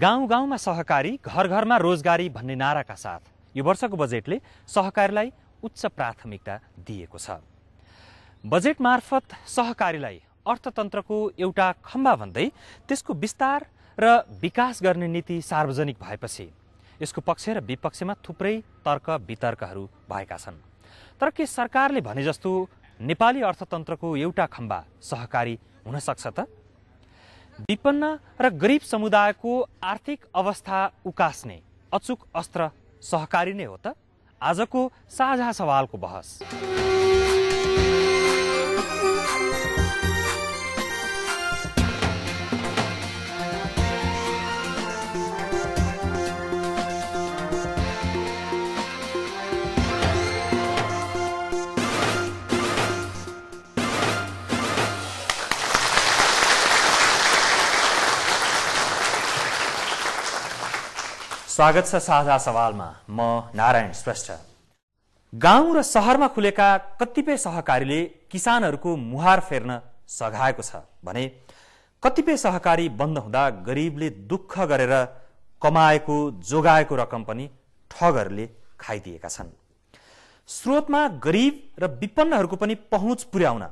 गाउँ गाउँमा सहकारी घर घरमा रोजगारी भन्ने नाराका साथ यो वर्षको बजेटले सहकारीलाई उच्च प्राथमिकता दिएको छ बजेट मार्फत सहकारीलाई अर्थतन्त्रको एउटा खम्बा भन्दै त्यसको विस्तार र विकास गर्ने नीति सार्वजनिक भएपछि यसको पक्ष र विपक्षमा थुप्रै तर्क वितर्कहरू भएका छन् तर के सरकारले भने जस्तो नेपाली अर्थतन्त्रको एउटा खम्बा सहकारी हुनसक्छ त विपन्न र गरिब समुदायको आर्थिक अवस्था उकास्ने अचुक अस्त्र सहकारी नै हो त आजको साझा सवालको बहस स्वागत छ साझा सवालमा म नारायण श्रेष्ठ गाउँ र सहरमा खुलेका कतिपय सहकारीले किसानहरूको मुहार फेर्न सघाएको छ भने कतिपय सहकारी बन्द हुँदा गरिबले दुःख गरेर कमाएको जोगाएको रकम पनि ठगहरूले खाइदिएका छन् स्रोतमा गरिब र विपन्नहरूको पनि पहुँच पुर्याउन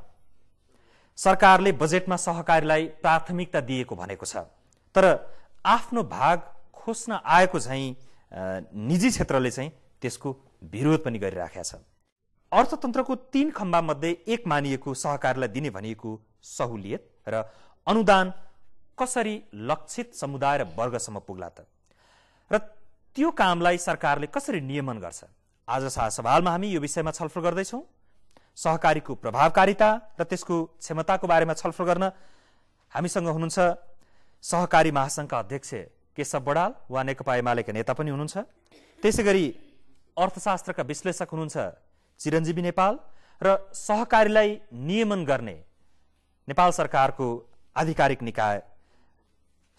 सरकारले बजेटमा सहकारीलाई प्राथमिकता दिएको भनेको छ तर आफ्नो भाग खोज्न आएको झैँ निजी क्षेत्रले चाहिँ त्यसको विरोध पनि गरिराखेका छ अर्थतन्त्रको तीन खम्बामध्ये एक मानिएको सहकारीलाई दिने भनिएको सहुलियत र अनुदान कसरी लक्षित समुदाय र वर्गसम्म पुग्ला त र त्यो कामलाई सरकारले कसरी नियमन गर्छ आज सवालमा हामी यो विषयमा छलफल गर्दैछौँ सहकारीको प्रभावकारिता र त्यसको क्षमताको बारेमा छलफल गर्न हामीसँग हुनुहुन्छ सहकारी महासङ्घका अध्यक्ष केशव बडाल वा नेकपा एमालेका नेता पनि हुनुहुन्छ त्यसै गरी अर्थशास्त्रका विश्लेषक हुनुहुन्छ चिरञ्जीवी नेपाल र सहकारीलाई नियमन गर्ने नेपाल सरकारको आधिकारिक निकाय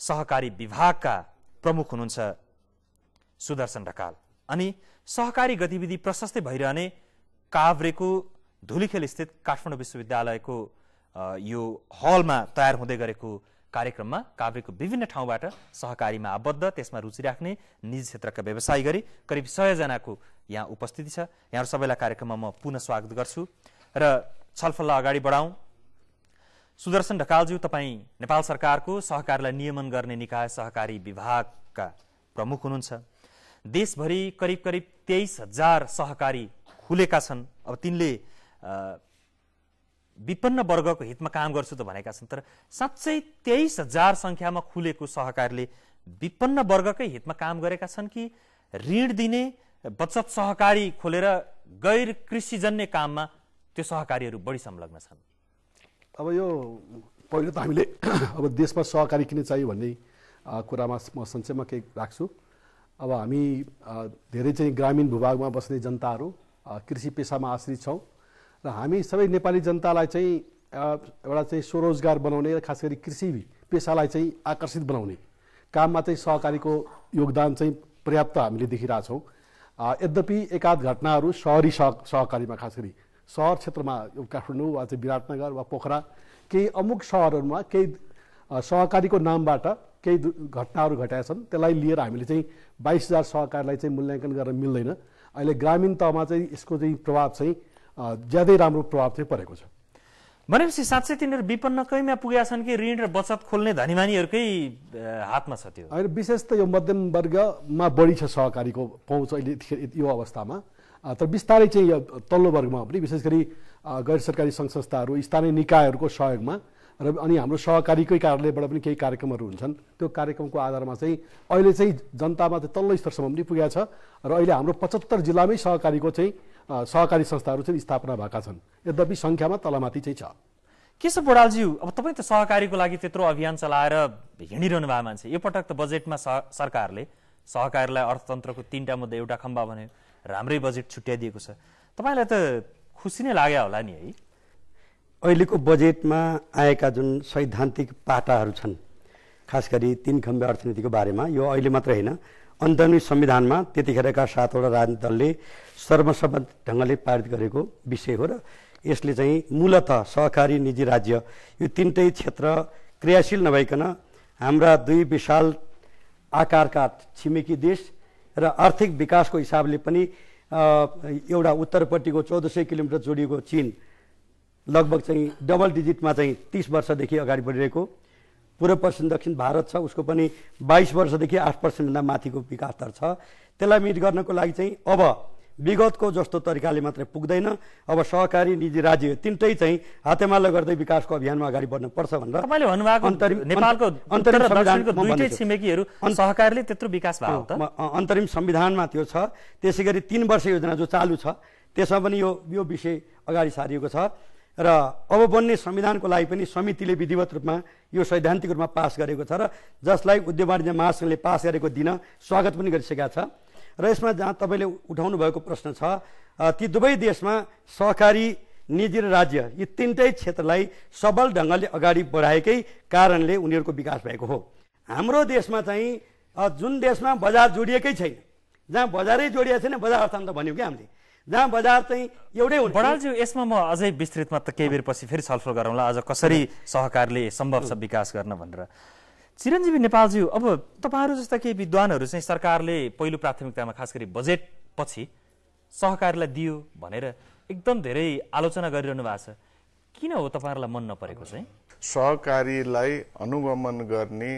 सहकारी विभागका प्रमुख हुनुहुन्छ सुदर्शन ढकाल अनि सहकारी गतिविधि प्रशस्तै भइरहने काभ्रेको धुलीखेल स्थित काठमाडौँ विश्वविद्यालयको यो हलमा तयार हुँदै गरेको कार्यक्रममा काभ्रेको विभिन्न ठाउँबाट सहकारीमा आबद्ध त्यसमा रुचि राख्ने निजी क्षेत्रका व्यवसाय गरी करिब सयजनाको यहाँ उपस्थिति छ यहाँहरू सबैलाई कार्यक्रममा म पुनः स्वागत गर्छु र छलफललाई अगाडि बढाउँ सुदर्शन ढकालज्यू तपाईँ नेपाल सरकारको सहकारीलाई नियमन गर्ने निकाय सहकारी विभागका प्रमुख हुनुहुन्छ देशभरि करिब करिब तेइस हजार सहकारी खुलेका छन् अब तिनले विपन्न वर्गको हितमा काम गर्छु त भनेका छन् तर साँच्चै तेइस हजार सङ्ख्यामा खुलेको सहकारीले विपन्न वर्गकै हितमा काम गरेका छन् कि ऋण दिने बचत सहकारी खोलेर गैर कृषिजन्य काममा त्यो सहकारीहरू बढी संलग्न छन् अब यो पहिलो त हामीले अब देशमा सहकारी किन चाहियो भन्ने कुरामा म सञ्चयमा केही राख्छु अब हामी धेरै चाहिँ ग्रामीण भूभागमा बस्ने जनताहरू कृषि पेसामा आश्रित छौँ र हामी सबै नेपाली जनतालाई चाहिँ एउटा चाहिँ स्वरोजगार बनाउने र खास गरी कृषि पेसालाई चाहिँ आकर्षित बनाउने काममा चाहिँ सहकारीको योगदान चाहिँ पर्याप्त हामीले देखिरहेछौँ यद्यपि एकाध घटनाहरू सहरी सह सहकारीमा खास गरी सहर क्षेत्रमा काठमाडौँ वा चाहिँ विराटनगर वा पोखरा केही अमुक सहरहरूमा केही सहकारीको नामबाट केही घटनाहरू घटाएका छन् त्यसलाई लिएर हामीले चाहिँ बाइस हजार सहकारीलाई चाहिँ मूल्याङ्कन गर्न मिल्दैन अहिले ग्रामीण तहमा चाहिँ यसको चाहिँ प्रभाव चाहिँ ज्यादै राम्रो प्रभाव चाहिँ परेको छ भनेपछि साँच्चै तिनीहरू विपन्न कैमा पुगेका छन् कि ऋण र बचत खोल्ने धनीमानीहरूकै हातमा छ त्यो होइन विशेष त यो मध्यम वर्गमा बढी छ सहकारीको पहुँच अहिले यो अवस्थामा तर बिस्तारै चाहिँ यो तल्लो वर्गमा पनि विशेष गरी गैर सरकारी सङ्घ संस्थाहरू स्थानीय निकायहरूको सहयोगमा र अनि हाम्रो सहकारीकै कार्यालयबाट पनि केही कार्यक्रमहरू हुन्छन् त्यो कार्यक्रमको आधारमा चाहिँ अहिले चाहिँ जनतामा चाहिँ तल्लो स्तरसम्म पनि पुगेको छ र अहिले हाम्रो पचहत्तर जिल्लामै सहकारीको चाहिँ सहकारी संस्थाहरू चाहिँ स्थापना भएका छन् यद्यपि सङ्ख्यामा तलमाथि चाहिँ छ के छ बोडालज्यू अब तपाईँ त सहकारीको लागि त्यत्रो अभियान चलाएर हिँडिरहनु भएको मान्छे यो पटक त बजेटमा सरकारले सहकारीलाई अर्थतन्त्रको तिनवटा मुद्दा एउटा खम्बा भन्यो राम्रै बजेट छुट्याइदिएको छ तपाईँलाई त खुसी नै लाग्यो होला नि है अहिलेको बजेटमा आएका जुन सैद्धान्तिक पाटाहरू छन् खास गरी तिन खम्बे अर्थनीतिको बारेमा यो अहिले मात्र होइन अन्दानी संविधानमा त्यतिखेरका सातवटा राजनीतिक दलले सर्वसम्मत ढङ्गले पारित गरेको विषय हो र यसले चाहिँ मूलत सहकारी निजी राज्य यो तिनटै क्षेत्र क्रियाशील नभइकन हाम्रा दुई विशाल आकारका छिमेकी देश र आर्थिक विकासको हिसाबले पनि एउटा उत्तरपट्टिको चौध सय किलोमिटर जोडिएको चिन लगभग चाहिँ डबल डिजिटमा चाहिँ तिस वर्षदेखि अगाडि बढिरहेको पूर्व पश्चिम दक्षिण भारत छ उसको पनि बाइस वर्षदेखि आठ पर्सेन्टभन्दा माथिको विकास दर छ त्यसलाई मिट गर्नको लागि चाहिँ अब विगतको जस्तो तरिकाले मात्रै पुग्दैन अब सहकारी निजी राज्य तिनटै चाहिँ हातेमालो गर्दै विकासको अभियानमा अगाडि बढ्नुपर्छ भनेर तपाईँले भन्नुभएको नेपालको दुईटै छिमेकीहरू सहकारीले त्यत्रो विकास भएको अन्तरिम संविधानमा त्यो छ त्यसै गरी तिन वर्ष योजना जो चालु छ त्यसमा पनि यो यो विषय अगाडि सारिएको छ र अब बन्ने संविधानको लागि पनि समितिले विधिवत रूपमा यो सैद्धान्तिक रूपमा पास गरेको छ र जसलाई उद्योग वाणिज्य महासङ्घले पास गरेको दिन स्वागत पनि गरिसकेका छ र यसमा जहाँ तपाईँले उठाउनु भएको प्रश्न छ ती दुवै देशमा सहकारी निजी र राज्य यी तिनटै क्षेत्रलाई सबल ढङ्गले अगाडि बढाएकै कारणले उनीहरूको विकास भएको हो हाम्रो देशमा चाहिँ जुन देशमा बजार जोडिएकै छैन जहाँ बजारै जोडिएको छैन बजार अर्थान्त भन्यौँ कि हामीले जहाँ बजार चाहिँ एउटै हुन्छ बडालज्यू यसमा म अझै विस्तृतमा त केही बेर पछि फेरि छलफल गरौँला आज कसरी सहकारले सम्भव छ विकास गर्न भनेर चिरञ्जीवी नेपालज्यू अब तपाईँहरू जस्ता केही विद्वानहरू चाहिँ सरकारले पहिलो प्राथमिकतामा खास गरी बजेट पछि सहकारीलाई दियो भनेर एकदम धेरै आलोचना गरिरहनु भएको छ किन हो तपाईँहरूलाई मन नपरेको चाहिँ सहकारीलाई अनुगमन गर्ने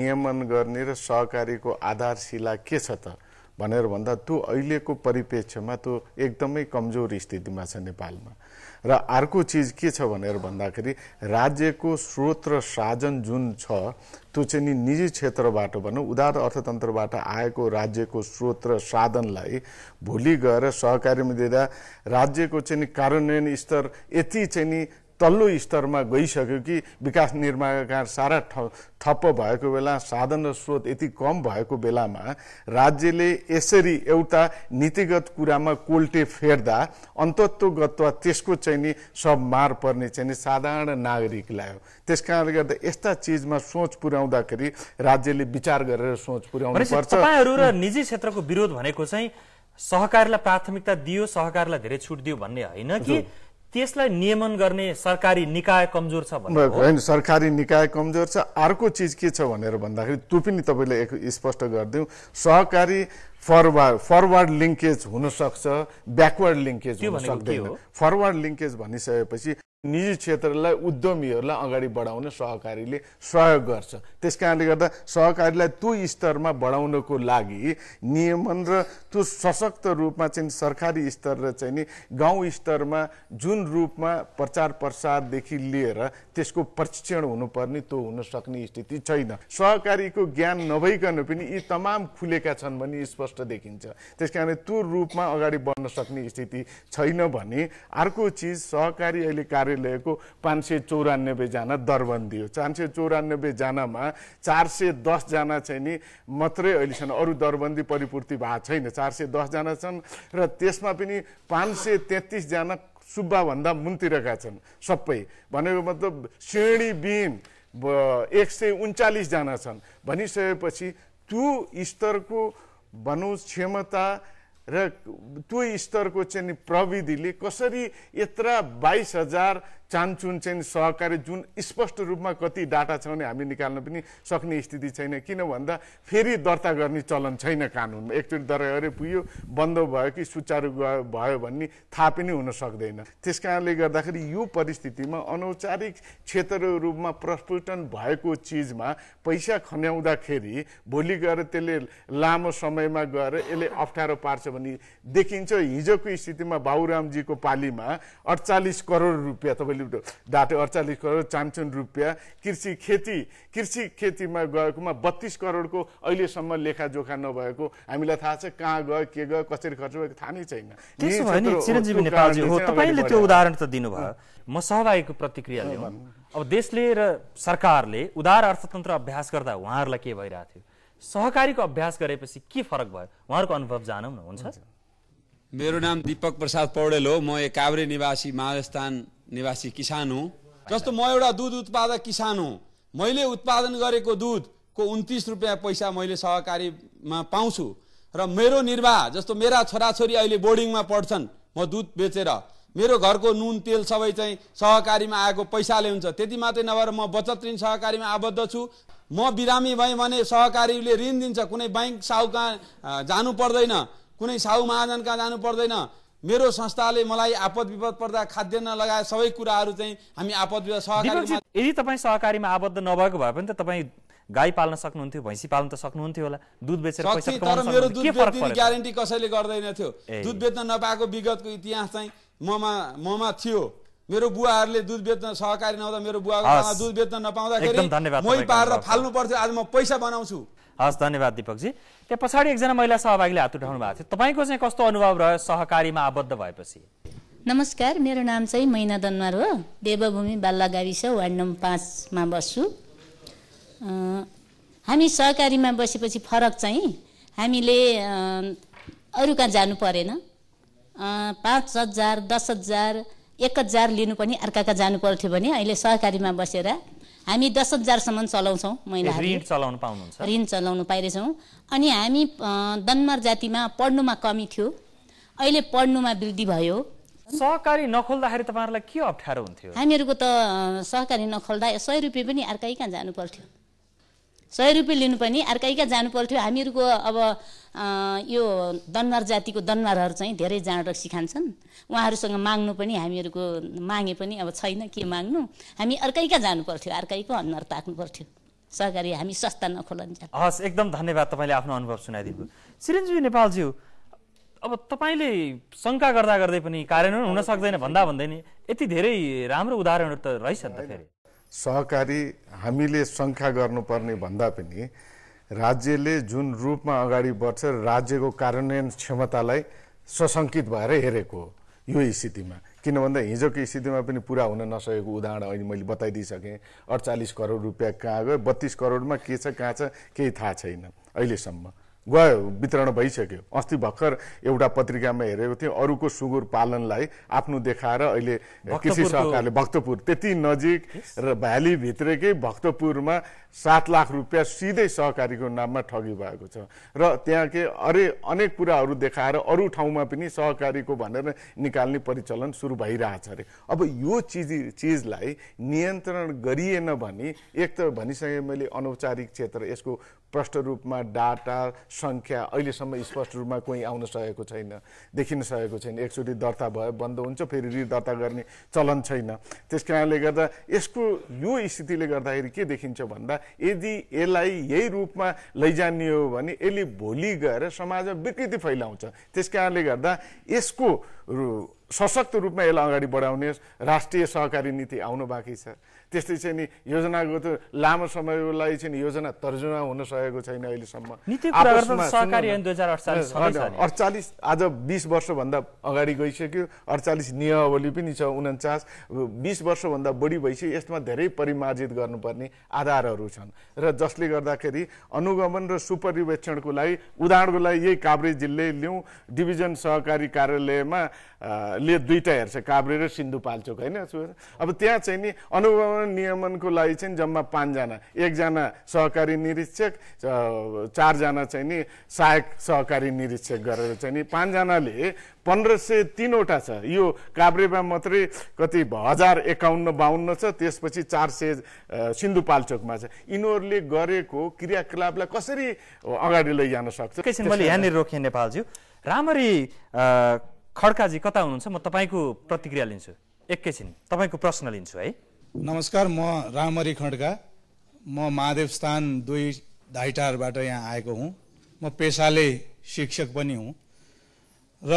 नियमन गर्ने र सहकारीको आधारशिला के छ त भनेर भन्दा त्यो अहिलेको परिप्रेक्ष्यमा त्यो एकदमै कमजोर स्थितिमा छ नेपालमा र अर्को चिज के छ भनेर भन्दाखेरि राज्यको स्रोत र साधन जुन छ त्यो चाहिँ नि निजी क्षेत्रबाट भनौँ उदार अर्थतन्त्रबाट आएको राज्यको स्रोत र साधनलाई भोलि गएर सहकारीमा दिँदा राज्यको चाहिँ नि कार्यान्वयन स्तर यति चाहिँ नि तल्लो स्तरमा गइसक्यो कि विकास निर्माणका सारा ठप्प भएको बेला साधन र स्रोत यति कम भएको बेलामा राज्यले यसरी एउटा नीतिगत कुरामा कोल्टे फेर्दा अन्तत्वगत त्यसको चाहिँ नि सब मार पर्ने चाहिँ नि साधारण नागरिकलाई हो त्यस कारणले गर्दा यस्ता चिजमा सोच पुर्याउँदाखेरि राज्यले विचार गरेर सोच पुर्याउनु पर्छ तपाईँहरू र निजी क्षेत्रको विरोध भनेको चाहिँ सहकारलाई प्राथमिकता दियो सहकारलाई धेरै छुट दियो भन्ने होइन कि त्यसलाई नियमन गर्ने सरकारी निकाय कमजोर छ होइन सरकारी निकाय कमजोर छ अर्को चिज के छ भनेर भन्दाखेरि त्यो पनि तपाईँले स्पष्ट गरिदिउँ सहकारी फरवार्ड फरवार्ड लिङ्केज हुनसक्छ ब्याकवर्ड लिङ्केज हुन सक्दैन फरवर्ड लिङ्केज भनिसकेपछि निजी क्षेत्रलाई उद्यमीहरूलाई अगाडि बढाउन सहकारीले सहयोग गर्छ त्यस कारणले गर्दा सहकारीलाई त्यो स्तरमा बढाउनको लागि नियमन र त्यो सशक्त रूपमा चाहिँ सरकारी स्तर र चाहिँ नि गाउँ स्तरमा जुन रूपमा प्रचार प्रसारदेखि लिएर त्यसको प्रशिक्षण हुनुपर्ने त्यो हुन सक्ने स्थिति छैन सहकारीको ज्ञान नभइकन पनि यी तमाम खुलेका छन् भने स्पष्ट देखिन्छ त्यस कारणले त्यो रूपमा अगाडि बढ्न सक्ने स्थिति छैन भने अर्को चिज सहकारी अहिले कार्य राम्ररी लिएको पाँच सय चौरानब्बेजना दरबन्दी हो पाँच सय चौरानब्बेजनामा चार सय दसजना चाहिँ नि मात्रै अहिलेसम्म अरू दरबन्दी परिपूर्ति भएको छैन चार सय दसजना छन् र त्यसमा पनि पाँच सय तेत्तिसजना सुब्बाभन्दा मुन्तिरहेका छन् सबै भनेको मतलब श्रेणीविहीन एक सय उन्चालिसजना छन् भनिसकेपछि त्यो स्तरको भनौँ क्षमता र त्यो स्तरको चाहिँ प्रविधिले कसरी यत्र बाइस हजार चानचुन चाहिँ सहकारी जुन स्पष्ट रूपमा कति डाटा छ भने हामी निकाल्न पनि सक्ने स्थिति छैन किन भन्दा फेरि दर्ता गर्ने चलन छैन कानुनमा एकचोटि दर्ता गरे पुग्यो बन्द भयो कि सुचारू भयो भन्ने थाहा पनि हुन सक्दैन त्यस कारणले गर्दाखेरि यो परिस्थितिमा अनौपचारिक क्षेत्र रूपमा प्रस्फुटन भएको चिजमा पैसा खन्याउँदाखेरि भोलि गएर त्यसले लामो समयमा गएर यसले अप्ठ्यारो पार्छ भने देखिन्छ हिजोको स्थितिमा बाबुरामजीको पालीमा अडचालिस करोड रुपियाँ तपाईँले लिफ्ट डाटे अडचालिस करोड चाम्चन रुपियाँ कृषि खेती कृषि खेतीमा गएकोमा बत्तिस करोडको अहिलेसम्म लेखाजोखा नभएको हामीलाई थाहा छ कहाँ गयो के गयो कसरी खर्च भयो थाहा नै छैन चिरञ्जीवी नेपालजी हो तपाईँले त्यो उदाहरण त दिनुभयो म सहभागीको प्रतिक्रिया लिउँ अब देशले र सरकारले उदार अर्थतन्त्र अभ्यास गर्दा उहाँहरूलाई के भइरहेको थियो सहकारीको अभ्यास गरेपछि के फरक भयो उहाँहरूको अनुभव जानौँ न हुन्छ मेरो नाम दिपक प्रसाद पौडेल हो म एक काभ्रे निवासी महाजस्थान निवासी किसान हुँ जस्तो म एउटा दुध उत्पादक किसान हुँ मैले उत्पादन गरेको दुधको उन्तिस रुपियाँ पैसा मैले सहकारीमा पाउँछु र मेरो निर्वाह जस्तो मेरा छोराछोरी अहिले बोर्डिङमा पढ्छन् म दुध बेचेर मेरो घरको नुन तेल सबै चाहिँ सहकारीमा आएको पैसाले हुन्छ त्यति मात्रै नभएर म बचत ऋण सहकारीमा आबद्ध छु म बिरामी भएँ भने सहकारीले ऋण दिन्छ कुनै ब्याङ्क साहु कहाँ जानु पर्दैन कुनै साहु महाजन कहाँ जानु पर्दैन मेरो संस्थाले मलाई आपद विपद पर्दा खाद्यान्न लगाए सबै कुराहरू चाहिँ हामी आपद विपद सहकारी यदि तपाईँ सहकारीमा आबद्ध नभएको भए पनि त तपाईँ गाई पाल्न सक्नुहुन्थ्यो भैँसी पाल्न त सक्नुहुन्थ्यो होला दुध बेचेर तर मेरो दुध बेच्ने ग्यारेन्टी कसैले गर्दैन थियो दुध बेच्न नपाएको विगतको इतिहास चाहिँ ममा ममा थियो मेरो बुवाहरूले दुध बेच्न सहकारी नहुँदा मेरो बुवाको दुध बेच्न नपाउँदाखेरि मै पारेर फाल्नु पर्थ्यो आज म पैसा बनाउँछु हस् धन्यवाद दिपकजी त्यहाँ पछाडि एकजना महिला सहभागीले हात उठाउनु भएको थियो तपाईँको चाहिँ कस्तो अनुभव रह्यो सहकारीमा आबद्ध भएपछि नमस्कार मेरो नाम चाहिँ मैना दनवार हो देवभूमि बाल्ला गाविस वार्ड नम्बर पाँचमा बस्छु हामी सहकारीमा बसेपछि फरक चाहिँ हामीले अरू कहाँ जानु परेन पाँच हजार दस हजार एक हजार लिनु पनि अर्काका जानु पर्थ्यो भने अहिले सहकारीमा बसेर हामी दस हजारसम्म चलाउँछौँ महिलाहरू ऋण चलाउनु पाउनुहुन्छ ऋण चलाउनु पाइरहेछौँ अनि हामी दनमार जातिमा पढ्नुमा कमी थियो अहिले पढ्नुमा वृद्धि भयो सहकारी नखोल्दाखेरि तपाईँहरूलाई के अप्ठ्यारो हुन्थ्यो हामीहरूको त सहकारी नखोल्दा सय रुपियाँ पनि अर्कै कहाँ जानु पर्थ्यो सय रुपियाँ लिनु पनि अर्काइका जानु पर्थ्यो हामीहरूको अब यो दनवार जातिको दनवारहरू चाहिँ धेरै जाँड सिखान्छन् उहाँहरूसँग माग्नु पनि हामीहरूको मागे पनि अब छैन के माग्नु हामी अर्कैका जानु पर्थ्यो अर्कैको अनुहार ताक्नु पर्थ्यो सहकारी हामी सस्ता नखोलन हस् एकदम धन्यवाद तपाईँले आफ्नो अनुभव सुनाइदिनु सिरिन्जी नेपालज्यू अब तपाईँले शङ्का गर्दा गर्दै पनि कार्यान्वयन हुन सक्दैन भन्दा भन्दै नि यति धेरै राम्रो उदाहरणहरू त रहेछ त फेरि सहकारी हामीले शङ्खा गर्नुपर्ने भन्दा पनि राज्यले जुन रूपमा अगाडि बढ्छ राज्यको कार्यान्वयन क्षमतालाई सशङ्कित भएर हेरेको यो स्थितिमा किन भन्दा हिजोको स्थितिमा पनि पुरा हुन नसकेको उदाहरण अहिले मैले बताइदिइसकेँ अडचालिस करोड रुपियाँ कहाँ गयो बत्तिस करोडमा के छ कहाँ छ केही थाहा छैन अहिलेसम्म गयो वितरण भइसक्यो अस्ति भर्खर एउटा पत्रिकामा हेरेको थिएँ अरूको सुगुर पालनलाई आफ्नो देखाएर अहिले कृषि सहकारीले भक्तपुर त्यति नजिक र भ्यालीभित्रकै भक्तपुरमा सात लाख रुपियाँ सिधै सहकारीको नाममा ठगी भएको छ र त्यहाँ के अरे अनेक कुराहरू देखाएर अरू ठाउँमा पनि सहकारीको भनेर निकाल्ने परिचालन सुरु भइरहेछ अरे अब यो चिज चिजलाई नियन्त्रण गरिएन भने एक त भनिसकेँ मैले अनौपचारिक क्षेत्र यसको प्रष्ट रूपमा डाटा सङ्ख्या अहिलेसम्म स्पष्ट रूपमा कोही आउन सकेको छैन देखिन सकेको छैन एकचोटि दर्ता भयो बन्द हुन्छ फेरि दर्ता गर्ने चलन छैन त्यस कारणले गर्दा यसको यो स्थितिले गर्दाखेरि के देखिन्छ भन्दा यदि यसलाई यही रूपमा लैजाने हो भने यसले भोलि गएर समाजमा विकृति फैलाउँछ त्यस कारणले गर्दा यसको सशक्त रूपमा यसलाई अगाडि बढाउने राष्ट्रिय सहकारी नीति आउनु बाँकी छ त्यस्तै चाहिँ नि योजनाको त लामो समयलाई चाहिँ योजना तर्जुमा हुन सकेको छैन अहिलेसम्म अडचालिस आज बिस वर्षभन्दा अगाडि गइसक्यो अडचालिस नियमावली पनि छ उन्चास बिस वर्षभन्दा बढी भइसक्यो यसमा धेरै परिमार्जित गर्नुपर्ने आधारहरू छन् र जसले गर्दाखेरि अनुगमन र सुपरिवेक्षणको लागि उदाहरणको लागि यही काभ्रे जिल्ले लिउँ डिभिजन सहकारी कार्यालयमा ले दुईवटा हेर्छ काभ्रे र सिन्धुपाल्चोक होइन अब त्यहाँ चाहिँ नि अनुगमन नियमनको लागि चाहिँ जम्मा पाँचजना एकजना सहकारी निरीक्षक चारजना चाहिँ नि सहायक सहकारी निरीक्षक गरेर चाहिँ नि पाँचजनाले पन्ध्र सय तिनवटा छ यो काभ्रेमा मात्रै कति हजार एकाउन्न बाहन्न छ त्यसपछि चार सय सिन्धुपाल्चोकमा छ यिनीहरूले गरेको क्रियाकलापलाई कसरी अगाडि लैजान सक्छ मैले यहाँनिर रोकेँ नेपालज्यू राम्ररी खड्काजी कता हुनुहुन्छ म तपाईँको प्रतिक्रिया लिन्छु एकैछिन तपाईँको प्रश्न लिन्छु है नमस्कार म रामरी खड्का म महादेव स्थान दुई धाइटारबाट यहाँ आएको हुँ म पेसाले शिक्षक पनि हुँ र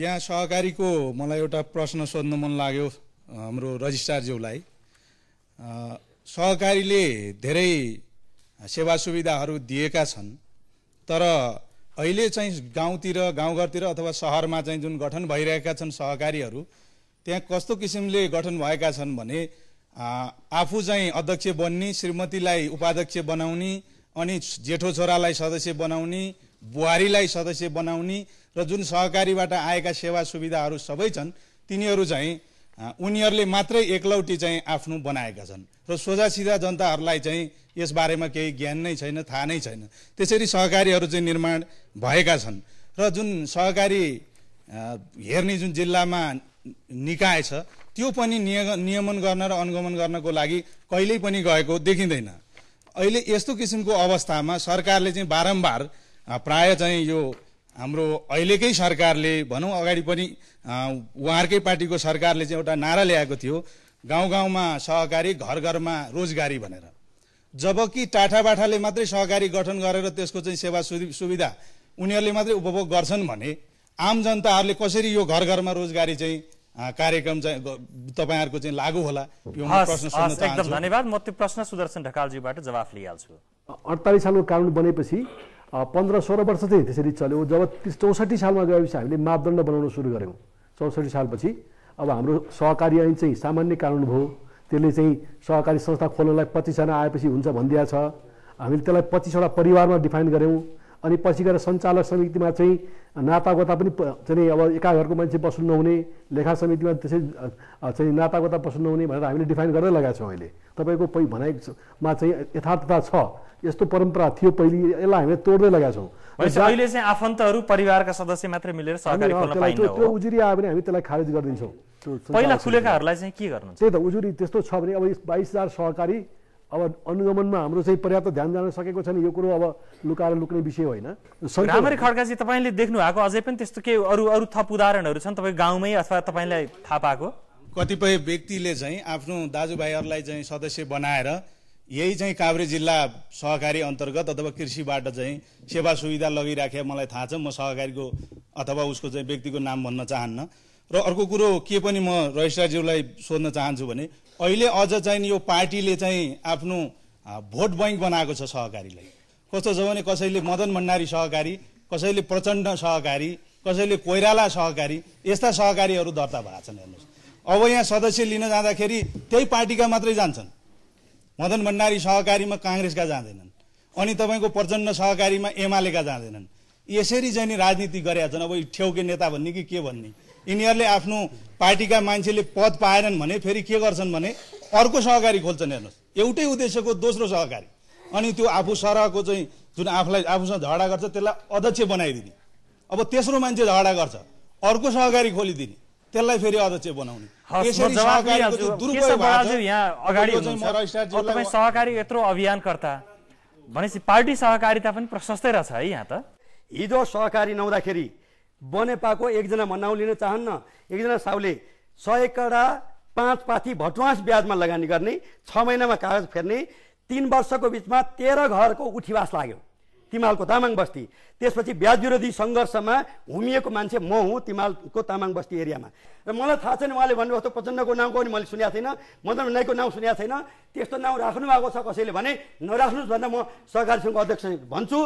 यहाँ सहकारीको मलाई एउटा प्रश्न सोध्न मन लाग्यो हाम्रो रजिस्ट्रारज्यूलाई सहकारीले धेरै सेवा सुविधाहरू दिएका छन् तर अहिले चाहिँ गाउँतिर गाउँघरतिर अथवा सहरमा चाहिँ जुन गठन भइरहेका छन् सहकारीहरू त्यहाँ कस्तो किसिमले गठन भएका छन् भने आफू चाहिँ अध्यक्ष बन्ने श्रीमतीलाई उपाध्यक्ष बनाउने अनि जेठो छोरालाई सदस्य बनाउने बुहारीलाई सदस्य बनाउने र जुन सहकारीबाट आएका सेवा सुविधाहरू सबै छन् तिनीहरू चाहिँ उनीहरूले मात्रै एकलौटी चाहिँ आफ्नो बनाएका छन् र सोझा सिधा जनताहरूलाई चाहिँ यसबारेमा केही ज्ञान नै छैन थाहा नै छैन त्यसरी सहकारीहरू चाहिँ निर्माण भएका छन् र जुन सहकारी हेर्ने जुन जिल्लामा निकाय छ त्यो पनि निय नियमन गर्न र अनुगमन गर्नको लागि कहिल्यै पनि गएको देखिँदैन अहिले यस्तो किसिमको अवस्थामा सरकारले चाहिँ बारम्बार प्राय चाहिँ यो हाम्रो अहिलेकै सरकारले भनौँ अगाडि पनि उहाँहरूकै पार्टीको सरकारले चाहिँ एउटा नारा ल्याएको थियो गाउँ गाउँमा सहकारी घर घरमा रोजगारी भनेर जबकि टाठाबाठाले मात्रै सहकारी गठन गरेर त्यसको चाहिँ सेवा सुविधा उनीहरूले मात्रै उपभोग गर्छन् भने आम जनताहरूले कसरी यो घर घरमा रोजगारी चाहिँ कार्यक्रम चाहिँ तपाईँहरूको चाहिँ लागू होला यो प्रश्न एकदम धन्यवाद म त्यो प्रश्न सुदर्शन ढकालजीबाट जवाफ लिइहाल्छु अडतालिस सालको कानुन बनेपछि पन्ध्र सोह्र वर्ष चाहिँ त्यसरी चल्यो जब चौसठी सालमा गएपछि हामीले मापदण्ड बनाउन सुरु गऱ्यौँ चौसठी सालपछि अब हाम्रो सहकारी ऐन चाहिँ सामान्य कानुन भयो त्यसले चाहिँ सहकारी संस्था खोल्नलाई पच्चिसजना आएपछि हुन्छ भनिदिया छ हामीले त्यसलाई पच्चिसवटा परिवारमा डिफाइन गऱ्यौँ अनि पछि गएर सञ्चालक समितिमा चाहिँ नातागोता पनि चाहिँ अब एका घरको मान्छे बस्नु नहुने लेखा समितिमा त्यसै चाहिँ नातागोता बस्नु नहुने भनेर हामीले डिफाइन गर्दै लगाएको छौँ अहिले तपाईँको पै भनाइमा चाहिँ यथार्थता छ यस्तो परम्परा थियो पहिले यसलाई हामीले तोड्दै लगाएको छौँ अहिले चाहिँ आफन्तहरू परिवारका सदस्य मात्रै मिलेर सहकारी त्यो उजुरी आयो भने हामी त्यसलाई खारेज गरिदिन्छौँ पहिला खुलेकाहरूलाई चाहिँ के गर्नु त्यही त उजुरी त्यस्तो छ भने अब बाइस हजार सहकारी अब अनुगमनमा हाम्रो चाहिँ पर्याप्त ध्यान जान सकेको छैन यो कुरो अब लुकाएर लुक्ने विषय होइन राम्ररी खड्काजी तपाईँले देख्नु भएको अझै पनि त्यस्तो के अरू अरू थप उदाहरणहरू छन् तपाईँ गाउँमै अथवा तपाईँलाई थाहा पाएको कतिपय व्यक्तिले चाहिँ आफ्नो दाजुभाइहरूलाई चाहिँ सदस्य बनाएर यही चाहिँ काभ्रे जिल्ला सहकारी अन्तर्गत अथवा कृषिबाट चाहिँ सेवा सुविधा लगिराखे मलाई थाहा छ म सहकारीको अथवा उसको चाहिँ व्यक्तिको नाम भन्न चाहन्न र अर्को कुरो के पनि म रजिस्ट्रारज्यूलाई सोध्न चाहन्छु भने अहिले अझ चाहिँ यो पार्टीले चाहिँ आफ्नो भोट बैङ्क बनाएको छ सहकारीलाई कस्तो छ भने कसैले मदन भण्डारी सहकारी कसैले प्रचण्ड सहकारी कसैले कोइराला सहकारी यस्ता सहकारीहरू दर्ता भएको छन् हेर्नुहोस् अब यहाँ सदस्य लिन जाँदाखेरि त्यही पार्टीका मात्रै जान्छन् मदन भण्डारी सहकारीमा काङ्ग्रेसका जाँदैनन् अनि तपाईँको प्रचण्ड सहकारीमा एमालेका जाँदैनन् यसरी चाहिँ नि राजनीति गरेका छन् अब ठेउके नेता भन्ने कि के भन्ने यिनीहरूले आफ्नो पार्टीका मान्छेले पद पाएनन् भने फेरि के गर्छन् भने अर्को सहकारी खोल्छन् हेर्नुहोस् एउटै उद्देश्यको दोस्रो सहकारी अनि त्यो आफू सरहको चाहिँ जुन आफूलाई आफूसँग झगडा गर्छ त्यसलाई अध्यक्ष बनाइदिने अब तेस्रो मान्छे झगडा गर्छ अर्को सहकारी खोलिदिने त्यसलाई फेरि अध्यक्ष बनाउने सहकारी यत्रो अभियानकर्ता भनेपछि पार्टी सहकारिता पनि प्रशस्तै रहेछ है यहाँ त हिजो सहकारी नहुँदाखेरि बनेपाको एकजना मनाउली लिन चाहन्न एकजना साउले सय कडा पाँच पाथी भटुवास ब्याजमा लगानी गर्ने छ महिनामा कागज फेर्ने तिन वर्षको बिचमा तेह्र घरको उठिवास लाग्यो तिमालको तामाङ बस्ती त्यसपछि ब्याज विरोधी सङ्घर्षमा हुमिएको मान्छे म हुँ तिमालको तामाङ बस्ती एरियामा र मलाई थाहा छैन उहाँले भन्नुभएको प्रचण्डको नाउँको पनि मैले सुनेको छैन मदन भण्डारीको नाउँ सुनेको छैन त्यस्तो नाउँ राख्नु भएको छ कसैले भने नराख्नुहोस् भनेर म सरकारी सङ्घको अध्यक्ष भन्छु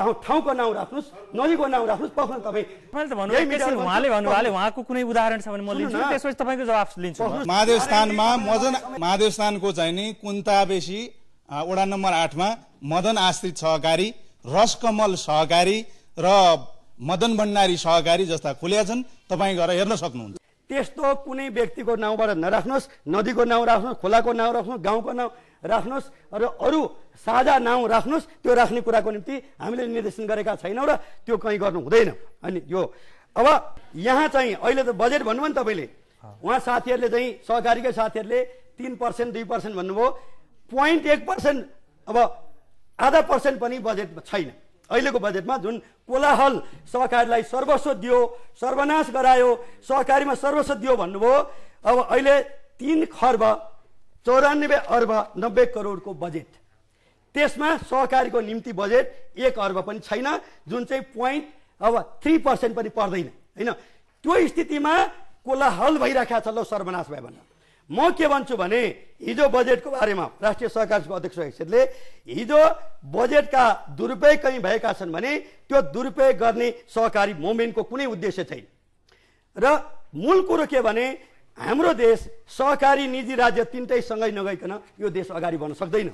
कहाँ ठाउँको नाउँ राख्नुहोस् नदीको नाउँ राख्नुहोस् तपाईँ उहाँले उहाँको कुनै उदाहरण छ भने म लिन्छु त्यसपछि तपाईँको जवाफ लिन्छु महादेव स्थानमा मदन महादेव स्थानको चाहिँ नि कुन्ताबेसी वडा नम्बर आठमा मदन आश्रित सहकारी रसकमल सहकारी र मदन भण्डारी सहकारी जस्ता खुलेका छन् तपाईँ गएर हेर्न सक्नुहुन्छ त्यस्तो कुनै व्यक्तिको नाउँबाट नराख्नुहोस् नदीको नाउँ राख्नुहोस् खोलाको नाउँ राख्नुहोस् गाउँको नाउँ राख्नुहोस् र अरू साझा नाउँ राख्नुहोस् त्यो राख्ने कुराको निम्ति हामीले निर्देशन गरेका छैनौँ र त्यो कहीँ गर्नु हुँदैन अनि यो अब यहाँ चाहिँ अहिले त बजेट भन्नुभयो नि तपाईँले उहाँ साथीहरूले चाहिँ सहकारीकै साथीहरूले तिन पर्सेन्ट दुई पर्सेन्ट भन्नुभयो पोइन्ट एक पर्सेन्ट अब आधा पर्सेन्ट पनि बजेटमा छैन अहिलेको बजेटमा जुन कोलाहल सहकारीलाई सर्वस्व दियो सर्वनाश गरायो सहकारीमा सर्वस्व दियो भन्नुभयो अब अहिले तिन खर्ब चौरानब्बे अर्ब नब्बे करोडको बजेट त्यसमा सहकारीको निम्ति बजेट एक अर्ब पनि छैन जुन चाहिँ पोइन्ट अब थ्री पर्सेन्ट पनि पर्दैन होइन त्यो स्थितिमा कोलाहल भइराखेको छ ल सर्वनाश भयो भन्नु म के भन्छु भने हिजो बजेटको बारेमा राष्ट्रिय सहकारीको अध्यक्ष हैसियतले हिजो बजेटका दुरुपयोग कहीँ भएका छन् भने त्यो दुरुपयोग गर्ने सहकारी मुभमेन्टको कुनै उद्देश्य छैन र मूल कुरो के भने हाम्रो देश सहकारी निजी राज्य तिनटैसँगै नगइकन यो देश अगाडि बढ्न सक्दैन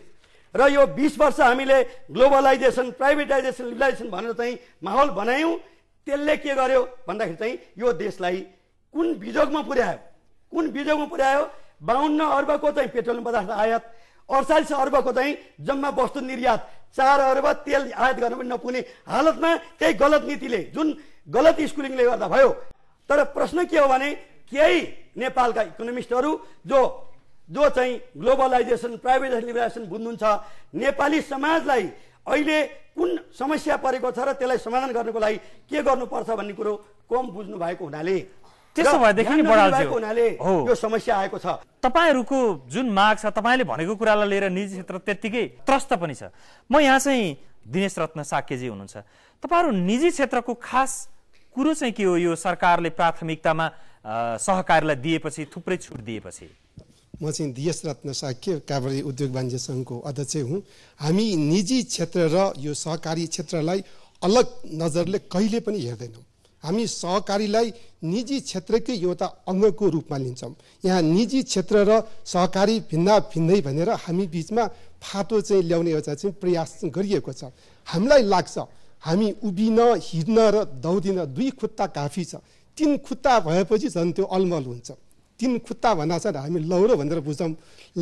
र यो बिस वर्ष हामीले ग्लोबलाइजेसन प्राइभेटाइजेसन लिबलाइजेसन भनेर चाहिँ माहौल बनायौँ त्यसले के गर्यो भन्दाखेरि चाहिँ यो देशलाई कुन बिजोगमा पुर्यायो कुन बिजोगमा पुर्यायो बाहन्न अर्बको चाहिँ पेट्रोलियम पदार्थ आयात अडचालिस अर्बको चाहिँ जम्मा वस्तु निर्यात चार अर्ब तेल आयात गर्न पनि नपुग्ने हालतमा केही गलत नीतिले जुन गलत स्कुलिङले गर्दा भयो तर प्रश्न के हो भने केही नेपालका इकोनोमिस्टहरू जो जो चाहिँ ग्लोबलाइजेसन प्राइभेटाइजेसन बुझ्नुहुन्छ नेपाली समाजलाई अहिले कुन समस्या परेको छ र त्यसलाई समाधान गर्नुको लागि के गर्नुपर्छ भन्ने कुरो कम बुझ्नु भएको हुनाले त्यसो भएदेखि यो समस्या आएको छ तपाईँहरूको जुन माग छ तपाईँले भनेको कुरालाई लिएर निजी क्षेत्र त्यत्तिकै त्रस्त पनि छ म यहाँ चाहिँ दिनेश रत्न साक्यजी हुनुहुन्छ तपाईँहरू निजी क्षेत्रको खास कुरो चाहिँ के हो यो सरकारले प्राथमिकतामा सहकारीलाई दिएपछि थुप्रै छुट दिएपछि म चाहिँ दिएस रत्न साक्य काभ्रे उद्योग वाणिज्य सङ्घको अध्यक्ष हुँ हामी निजी क्षेत्र र यो सहकारी क्षेत्रलाई अलग नजरले कहिले पनि हेर्दैनौँ हामी सहकारीलाई निजी क्षेत्रकै एउटा अङ्गको रूपमा लिन्छौँ यहाँ निजी क्षेत्र र सहकारी भिन्दा भिन्दै भनेर हामी बिचमा फाटो चाहिँ ल्याउने एउटा चाहिँ प्रयास गरिएको छ हामीलाई लाग्छ हामी उभिन हिँड्न र दौडिन दुई खुट्टा काफी छ तिन खुट्टा भएपछि झन् त्यो अलमल हुन्छ तिन खुट्टा भन्दा चाहिँ हामी लौरो भनेर बुझौँ